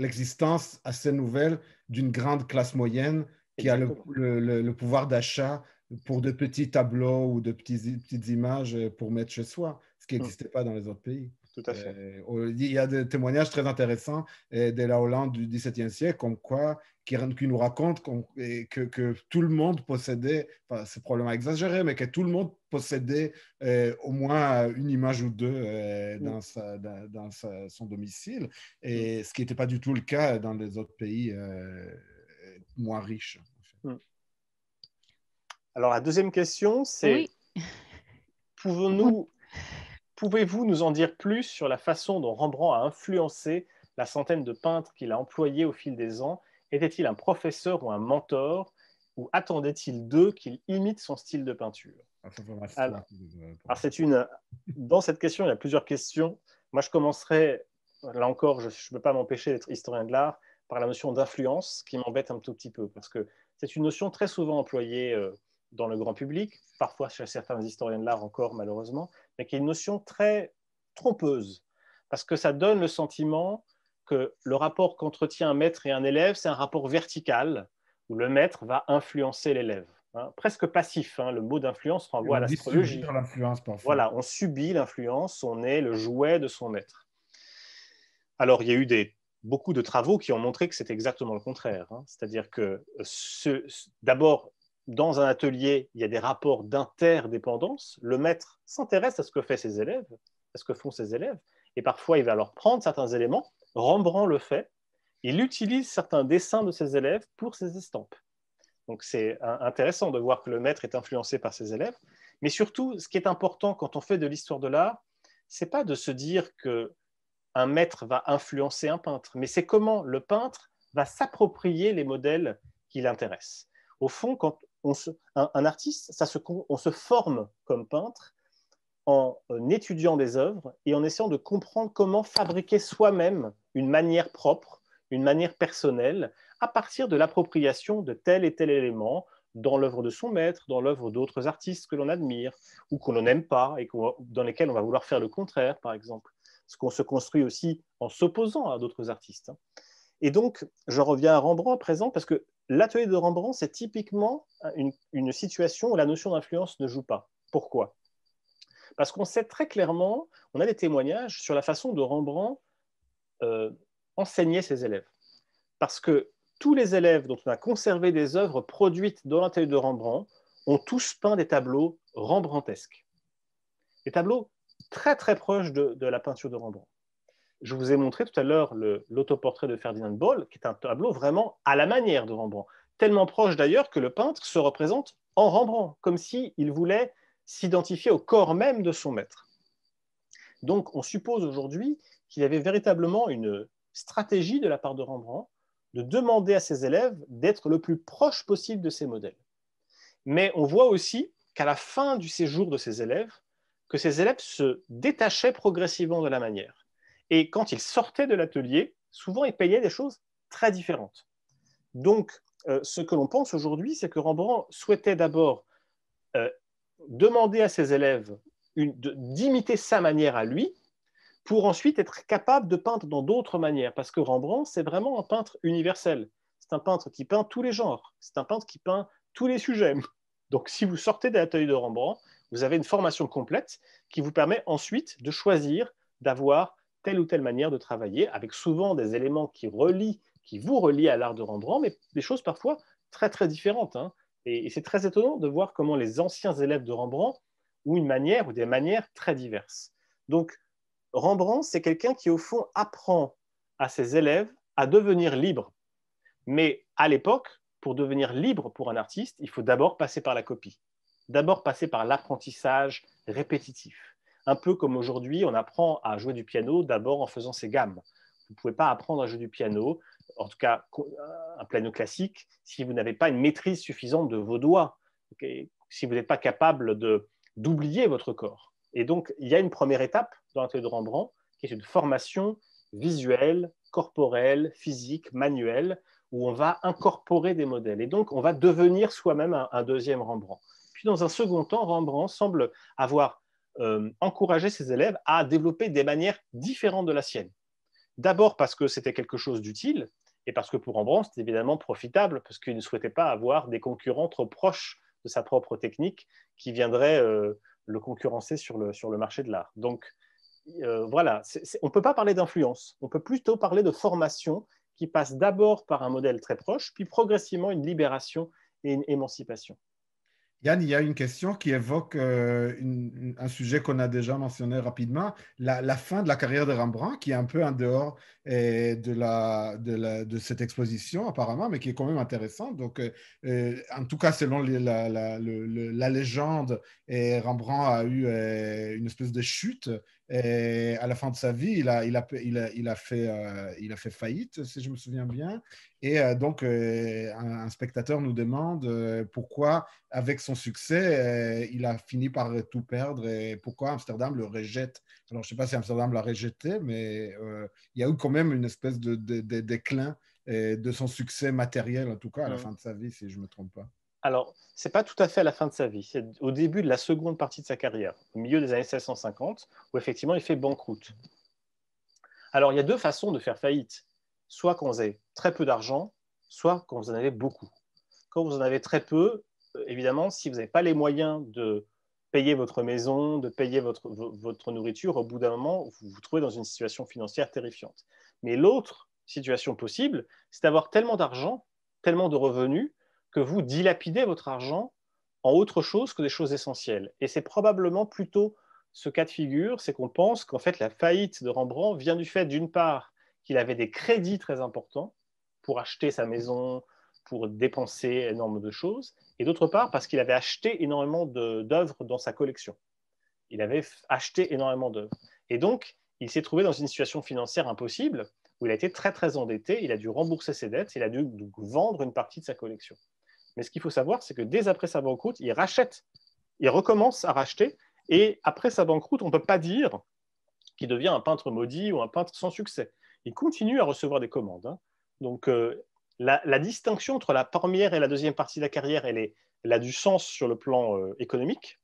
l'existence assez nouvelle d'une grande classe moyenne qui a le, pouvoir d'achat pour de petits tableaux ou de petites images pour mettre chez soi, ce qui hum. n'existait pas dans les autres pays à fait. Euh, il y a des témoignages très intéressants euh, de la Hollande du XVIIe siècle, comme quoi, qui, nous raconte que, que, tout le monde possédait, enfin, c'est probablement exagéré, mais que tout le monde possédait euh, au moins une image ou deux mm. dans, sa, dans, son domicile, et mm. ce qui n'était pas du tout le cas dans les autres pays moins riches. Mm. Alors la deuxième question, c'est pouvons-nous Pouvez-vous nous en dire plus sur la façon dont Rembrandt a influencé la centaine de peintres qu'il a employés au fil des ans Était-il un professeur ou un mentor Ou attendait-il d'eux qu'il imite son style de peinture une. Dans cette question, il y a plusieurs questions. Moi, je commencerai, là encore, je ne peux pas m'empêcher d'être historien de l'art, par la notion d'influence qui m'embête un tout petit peu, parce que c'est une notion très souvent employée euh, dans le grand public, parfois chez certains historiens de l'art encore, malheureusement mais qui est une notion très trompeuse, parce que ça donne le sentiment que le rapport qu'entretient un maître et un élève, c'est un rapport vertical, où le maître va influencer l'élève. Hein. presque passif, hein, le mot d'influence renvoie à l'astrologie. Voilà, on subit l'influence, on est le jouet de son maître. Alors, il y a eu des, beaucoup de travaux qui ont montré que c'est exactement le contraire. Hein. C'est-à-dire que, d'abord, dans un atelier, il y a des rapports d'interdépendance. Le maître s'intéresse à ce que fait ses élèves, ce que font ses élèves, et parfois il va leur prendre certains éléments. Rembrandt le fait. Il utilise certains dessins de ses élèves pour ses estampes. Donc c'est euh, intéressant de voir que le maître est influencé par ses élèves. Mais surtout, ce qui est important quand on fait de l'histoire de l'art, c'est pas de se dire que un maître va influencer un peintre, mais c'est comment le peintre va s'approprier les modèles qui l'intéressent. Au fond, quand un, artiste, ça se, on se forme comme peintre en étudiant des œuvres et en essayant de comprendre comment fabriquer soi-même une manière propre, une manière personnelle, à partir de l'appropriation de tel et tel élément dans l'œuvre de son maître, dans l'œuvre d'autres artistes que l'on admire ou qu'on n'aime pas et dans lesquels on va vouloir faire le contraire, par exemple. Ce qu'on se construit aussi en s'opposant à d'autres artistes. Hein. Et donc, je reviens à Rembrandt à présent parce que L'atelier de Rembrandt, c'est typiquement euh, une, situation où la notion d'influence ne joue pas. Pourquoi Parce qu'on sait très clairement, on a des témoignages sur la façon de Rembrandt enseignait euh, enseigner ses élèves. Parce que tous les élèves dont on a conservé des œuvres produites dans l'atelier de Rembrandt ont tous peint des tableaux rembrandtesques. Des tableaux très très proches de la peinture de Rembrandt je vous ai montré tout à l'heure l'autoportrait de Ferdinand Boll, qui est un tableau vraiment à la manière de Rembrandt, tellement proche d'ailleurs que le peintre se représente en Rembrandt, comme s'il voulait s'identifier au corps même de son maître. Donc on suppose aujourd'hui qu'il y avait véritablement une stratégie de la part de Rembrandt de demander à ses élèves d'être le plus proche possible de ses modèles. Mais on voit aussi qu'à la fin du séjour de ses élèves, que ses élèves se détachaient progressivement de la manière et quand il sortait de l'atelier, souvent il payait des choses très différentes. Donc, euh, ce que l'on pense aujourd'hui, c'est que Rembrandt souhaitait d'abord euh, demander à ses élèves d'imiter sa manière à lui, pour ensuite être capable de peindre dans d'autres manières. Parce que Rembrandt, c'est vraiment un peintre universel. C'est un peintre qui peint tous les genres. C'est un peintre qui peint tous les sujets. Donc, si vous sortez de l'atelier de Rembrandt, vous avez une formation complète qui vous permet ensuite de choisir d'avoir telle ou telle manière de travailler, avec souvent des éléments qui relient, qui vous relient à l'art de Rembrandt, mais des choses parfois très très différentes. Hein. et c'est très étonnant de voir comment les anciens élèves de Rembrandt ont une manière ou des manières très diverses. Donc Rembrandt, c'est quelqu'un qui au fond apprend à ses élèves à devenir libre. Mais à l'époque, pour devenir libre pour un artiste, il faut d'abord passer par la copie, d'abord passer par l'apprentissage répétitif un peu comme aujourd'hui, on apprend à jouer du piano d'abord en faisant ses gammes. Vous ne pouvez pas apprendre à jouer du piano, en tout cas euh, un piano classique, si vous n'avez pas une maîtrise suffisante de vos doigts, si vous n'êtes pas capable d'oublier votre corps. Et donc, il y a une première étape dans l'atelier de Rembrandt, qui est une formation visuelle, corporelle, physique, manuelle, où on va incorporer des modèles. Et donc, on va devenir soi-même un deuxième Rembrandt. Puis, dans un second temps, Rembrandt semble avoir euh, encourager ses élèves à développer des manières différentes de la sienne. D'abord parce que c'était quelque chose d'utile et parce que pour Rembrandt, c'était évidemment profitable parce qu'il ne souhaitait pas avoir des concurrents trop proches de sa propre technique qui viendraient euh, le concurrencer sur le, marché de l'art. Donc euh, voilà, on ne peut pas parler d'influence, on peut plutôt parler de formation qui passe d'abord par un modèle très proche, puis progressivement une libération et une émancipation. Yann, il y a une question qui évoque euh, un sujet qu'on a déjà mentionné rapidement, la, fin de la carrière de Rembrandt, qui est un peu en dehors euh, de, la, de, cette exposition apparemment, mais qui est quand même intéressante. Donc, euh, en tout cas, selon la, légende, Rembrandt a eu une espèce de chute et à la fin de sa vie, il a, il a, fait, euh, il a fait faillite, si je me souviens bien. Et euh, donc, euh, un, spectateur nous demande pourquoi, avec son succès, il a fini par tout perdre et pourquoi Amsterdam le rejette. Alors, je ne sais pas si Amsterdam l'a rejeté, mais il y a eu quand même une espèce de, déclin de son succès matériel, en tout cas, à la fin de sa vie, si je ne me trompe pas. Alors, c'est pas tout à fait à la fin de sa vie, c'est au début de la seconde partie de sa carrière, au milieu des années 1650, où effectivement il fait banqueroute. Alors, il y a deux façons de faire faillite. Soit quand vous avez très peu d'argent, soit quand vous en avez beaucoup. Quand vous en avez très peu, euh, évidemment, si vous n'avez pas les moyens de payer votre maison, de payer votre, votre nourriture, au bout d'un moment, vous vous trouvez dans une situation financière terrifiante. Mais l'autre situation possible, c'est d'avoir tellement d'argent, tellement de revenus, que vous dilapidez votre argent en autre chose que des choses essentielles. Et c'est probablement plutôt ce cas de figure, c'est qu'on pense qu'en fait la faillite de Rembrandt vient du fait d'une part qu'il avait des crédits très importants pour acheter sa maison, pour dépenser énormément de choses, et d'autre part parce qu'il avait acheté énormément d'œuvres dans sa collection. Il avait acheté énormément d'œuvres. Et donc, il s'est trouvé dans une situation financière impossible où il a été très très endetté, il a dû rembourser ses dettes, il a dû vendre une partie de sa collection. Mais ce qu'il faut savoir, c'est que dès après sa banqueroute, il rachète, il recommence à racheter. Et après sa banqueroute, on ne peut pas dire qu'il devient un peintre maudit ou un peintre sans succès. Il continue à recevoir des commandes. Hein. Donc euh, la, distinction entre la première et la deuxième partie de la carrière, elle, a du sens sur le plan euh, économique.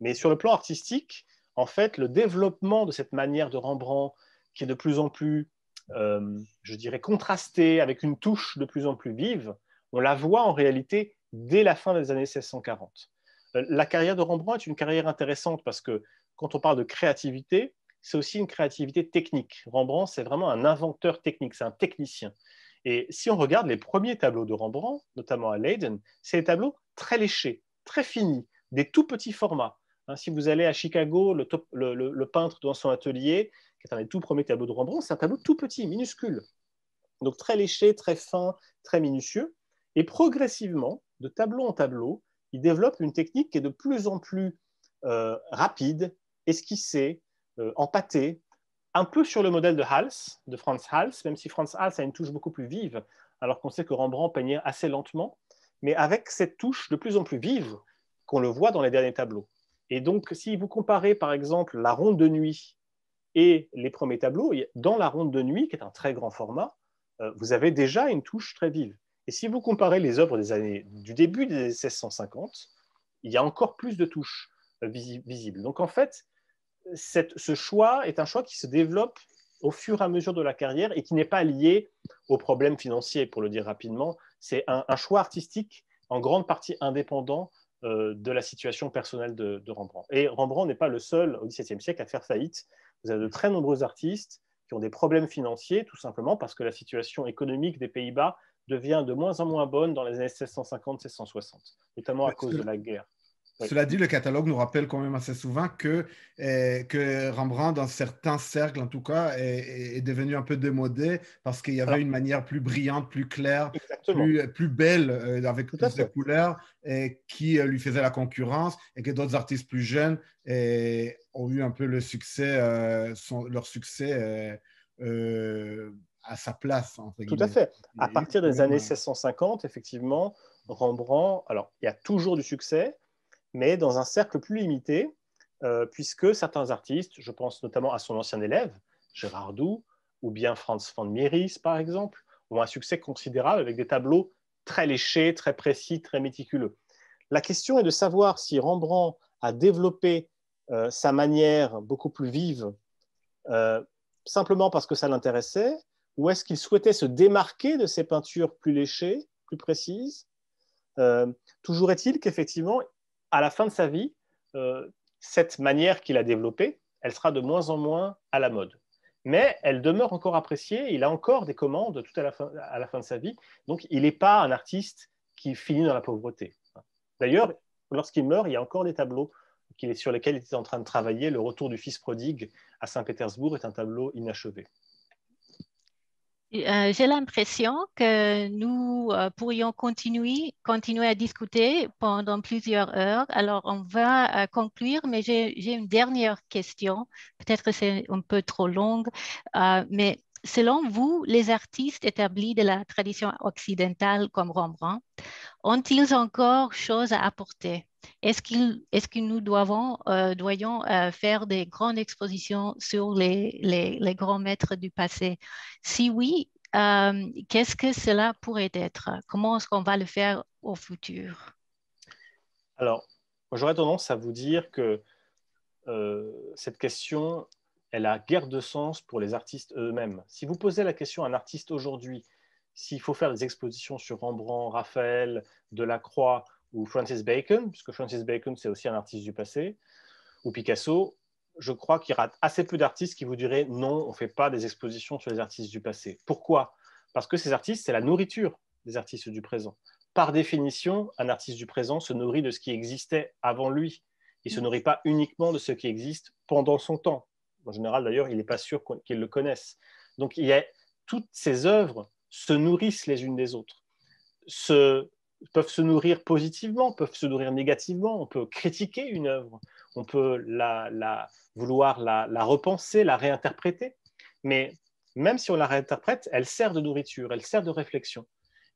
Mais sur le plan artistique, en fait, le développement de cette manière de Rembrandt, qui est de plus en plus, euh, je dirais, contrastée, avec une touche de plus en plus vive, on la voit en réalité dès la fin des années 1640. Euh, la carrière de Rembrandt est une carrière intéressante parce que quand on parle de créativité, c'est aussi une créativité technique. Rembrandt, c'est vraiment un inventeur technique, c'est un technicien. Et si on regarde les premiers tableaux de Rembrandt, notamment à Leiden, c'est des tableaux très léchés, très finis, des tout petits formats. Hein, si vous allez à Chicago, le, le, peintre dans son atelier, qui est un des tout premiers tableaux de Rembrandt, c'est un tableau tout petit, minuscule. Donc très léché, très fin, très minutieux. Et progressivement, de tableau en tableau, il développe une technique qui est de plus en plus euh, rapide, esquissée, euh, empâtée, un peu sur le modèle de Hals, de Franz Hals, même si Franz Hals a une touche beaucoup plus vive, alors qu'on sait que Rembrandt peignait assez lentement, mais avec cette touche de plus en plus vive qu'on le voit dans les derniers tableaux. Et donc, si vous comparez par exemple la ronde de nuit et les premiers tableaux, dans la ronde de nuit, qui est un très grand format, euh, vous avez déjà une touche très vive. Et si vous comparez les œuvres des années, du début des 1650, il y a encore plus de touches euh, visibles. Donc en fait, ce choix est un choix qui se développe au fur et à mesure de la carrière et qui n'est pas lié aux problèmes financiers, pour le dire rapidement. C'est un, choix artistique en grande partie indépendant euh, de la situation personnelle de, de Rembrandt. Et Rembrandt n'est pas le seul au XVIIe siècle à faire faillite. Vous avez de très nombreux artistes qui ont des problèmes financiers, tout simplement parce que la situation économique des Pays-Bas devient de moins en moins bonne dans les années 1650-1660, notamment à cause de la guerre. Cela dit, le catalogue nous rappelle quand même assez souvent que, eh, que Rembrandt, dans certains cercles en tout cas, est, devenu un peu démodé parce qu'il y avait une manière plus brillante, plus claire, plus, belle, euh, avec toutes plus couleurs, qui euh, lui faisait la concurrence et que d'autres artistes plus jeunes eh, ont eu un peu le succès, euh, leur succès à sa place. Tout à fait. À partir des années 1650, euh, effectivement, Rembrandt, alors il y a toujours du succès, mais dans un cercle plus limité, euh, puisque certains artistes, je pense notamment à son ancien élève, Gérard Doux, ou bien Franz van Mieris, par exemple, ont un succès considérable avec des tableaux très léchés, très précis, très méticuleux. La question est de savoir si Rembrandt a développé euh, sa manière beaucoup plus vive simplement parce que ça l'intéressait, ou est-ce qu'il souhaitait se démarquer de ces peintures plus léchées, plus précises euh, Toujours est-il qu'effectivement, à la fin de sa vie, euh, cette manière qu'il a développée, elle sera de moins en moins à la mode. Mais elle demeure encore appréciée, il a encore des commandes tout à la fin, à la fin de sa vie, donc il n'est pas un artiste qui finit dans la pauvreté. D'ailleurs, lorsqu'il meurt, il y a encore des tableaux sur lesquels il était en train de travailler. Le retour du fils prodigue à Saint-Pétersbourg est un tableau inachevé. Euh, j'ai l'impression que nous euh, pourrions continuer, continuer à discuter pendant plusieurs heures. Alors, on va euh, conclure, mais j'ai une dernière question. Peut-être que c'est un peu trop longue, mais selon vous, les artistes établis de la tradition occidentale comme Rembrandt, ont-ils encore chose à apporter Est-ce est que nous devons, euh, euh, faire des grandes expositions sur les, les, grands maîtres du passé Si oui, euh, qu'est-ce que cela pourrait être Comment est-ce qu'on va le faire au futur Alors, j'aurais tendance à vous dire que euh, cette question elle a guère de sens pour les artistes eux-mêmes. Si vous posez la question à un artiste aujourd'hui, s'il faut faire des expositions sur Rembrandt, Raphaël, Delacroix ou Francis Bacon, puisque Francis Bacon, c'est aussi un artiste du passé, ou Picasso, je crois qu'il y aura assez peu d'artistes qui vous diraient non, on ne fait pas des expositions sur les artistes du passé. Pourquoi Parce que ces artistes, c'est la nourriture des artistes du présent. Par définition, un artiste du présent se nourrit de ce qui existait avant lui. Il ne se mm. nourrit pas uniquement de ce qui existe pendant son temps. En général, d'ailleurs, il n'est pas sûr qu'ils le connaissent. Donc, il y a, toutes ces œuvres se nourrissent les unes des autres, se, peuvent se nourrir positivement, peuvent se nourrir négativement. On peut critiquer une œuvre, on peut la, vouloir la, repenser, la réinterpréter. Mais même si on la réinterprète, elle sert de nourriture, elle sert de réflexion.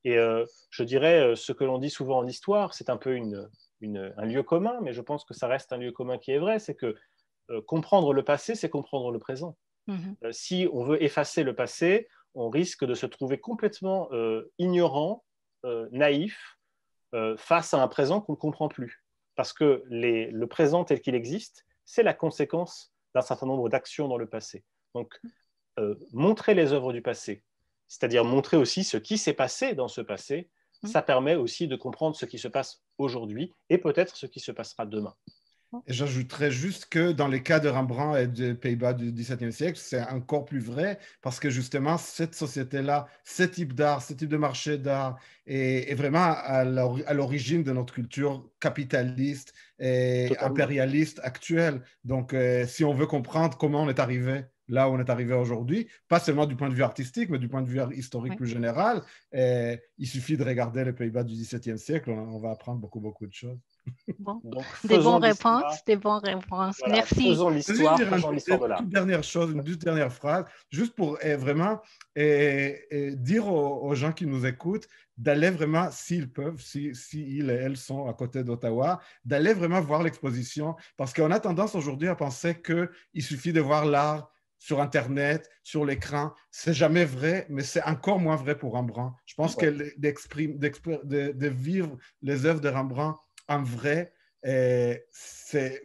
Et euh, je dirais, euh, ce que l'on dit souvent en histoire, c'est un peu un lieu commun, mais je pense que ça reste un lieu commun qui est vrai, c'est que euh, comprendre le passé, c'est comprendre le présent. Mhm. Euh, si on veut effacer le passé, on risque de se trouver complètement euh, ignorant, naïf, face à un présent qu'on ne comprend plus. Parce que le présent tel qu'il existe, c'est la conséquence d'un certain nombre d'actions dans le passé. Donc, montrer les œuvres du passé, c'est-à-dire montrer aussi ce qui s'est passé dans ce passé, mhm. ça permet aussi de comprendre ce qui se passe aujourd'hui et peut-être ce qui se passera demain. J'ajouterais juste que dans les cas de Rembrandt et des Pays-Bas du XVIIe siècle, c'est encore plus vrai parce que justement, cette société-là, ce type d'art, ce type de marché d'art est, vraiment à l'origine de notre culture capitaliste et impérialiste actuelle. Donc, euh, si on veut comprendre comment on est arrivé là où on est arrivé aujourd'hui, pas seulement du point de vue artistique, mais du point de vue historique plus général, euh, il suffit de regarder les Pays-Bas du XVIIe siècle, on va apprendre beaucoup, beaucoup de choses. Bon. des bonnes réponses, des bonnes réponses. Merci. Faisons l'histoire, Une dernière chose, une toute dernière phrase, juste pour eh, vraiment eh, eh, dire aux, gens qui nous écoutent d'aller vraiment, s'ils peuvent, si, et elles sont à côté d'Ottawa, d'aller vraiment voir l'exposition, parce qu'on a tendance aujourd'hui à penser qu'il suffit de voir l'art sur Internet, sur l'écran. C'est jamais vrai, mais c'est encore moins vrai pour Rembrandt. Je pense que de, vivre les œuvres de Rembrandt en vrai, euh,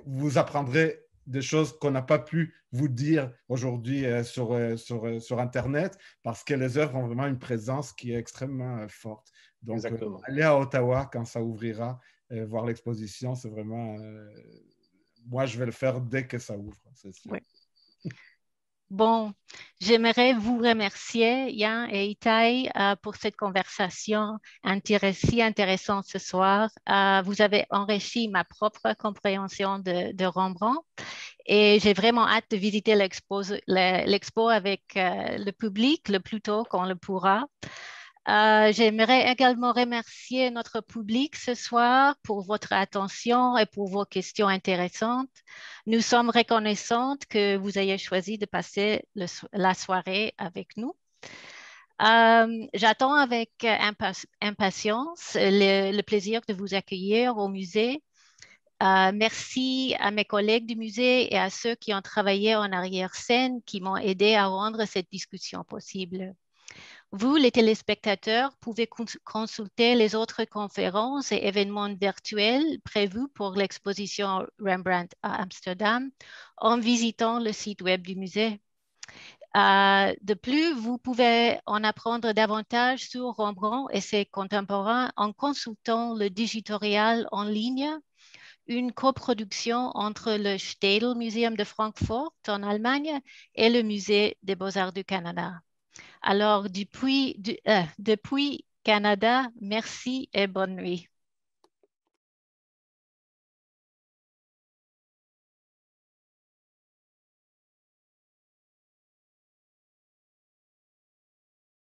vous apprendrez des choses qu'on n'a pas pu vous dire aujourd'hui euh, sur, euh, sur, sur, Internet, parce que les œuvres ont vraiment une présence qui est extrêmement forte. Donc, aller à Ottawa quand ça ouvrira, voir l'exposition, c'est vraiment... moi, je vais le faire dès que ça ouvre. C'est Bon, j'aimerais vous remercier, Yann et Itaï, euh, pour cette conversation si intéressante ce soir. Euh, vous avez enrichi ma propre compréhension de, de Rembrandt et j'ai vraiment hâte de visiter l'expo avec euh, le public le plus tôt qu'on le pourra. Euh, j'aimerais également remercier notre public ce soir pour votre attention et pour vos questions intéressantes. Nous sommes reconnaissantes que vous ayez choisi de passer la soirée avec nous. Euh, j'attends avec impatience le, plaisir de vous accueillir au musée. Euh, merci à mes collègues du musée et à ceux qui ont travaillé en arrière-scène qui m'ont aidé à rendre cette discussion possible. Vous, les téléspectateurs, pouvez consulter les autres conférences et événements virtuels prévus pour l'exposition Rembrandt à Amsterdam en visitant le site web du musée. Euh, de plus, vous pouvez en apprendre davantage sur Rembrandt et ses contemporains en consultant le Digitorial en ligne, une coproduction entre le Städel Museum de Francfort en Allemagne et le Musée des Beaux-Arts du Canada. Alors, depuis, euh, depuis Canada, merci et bonne nuit.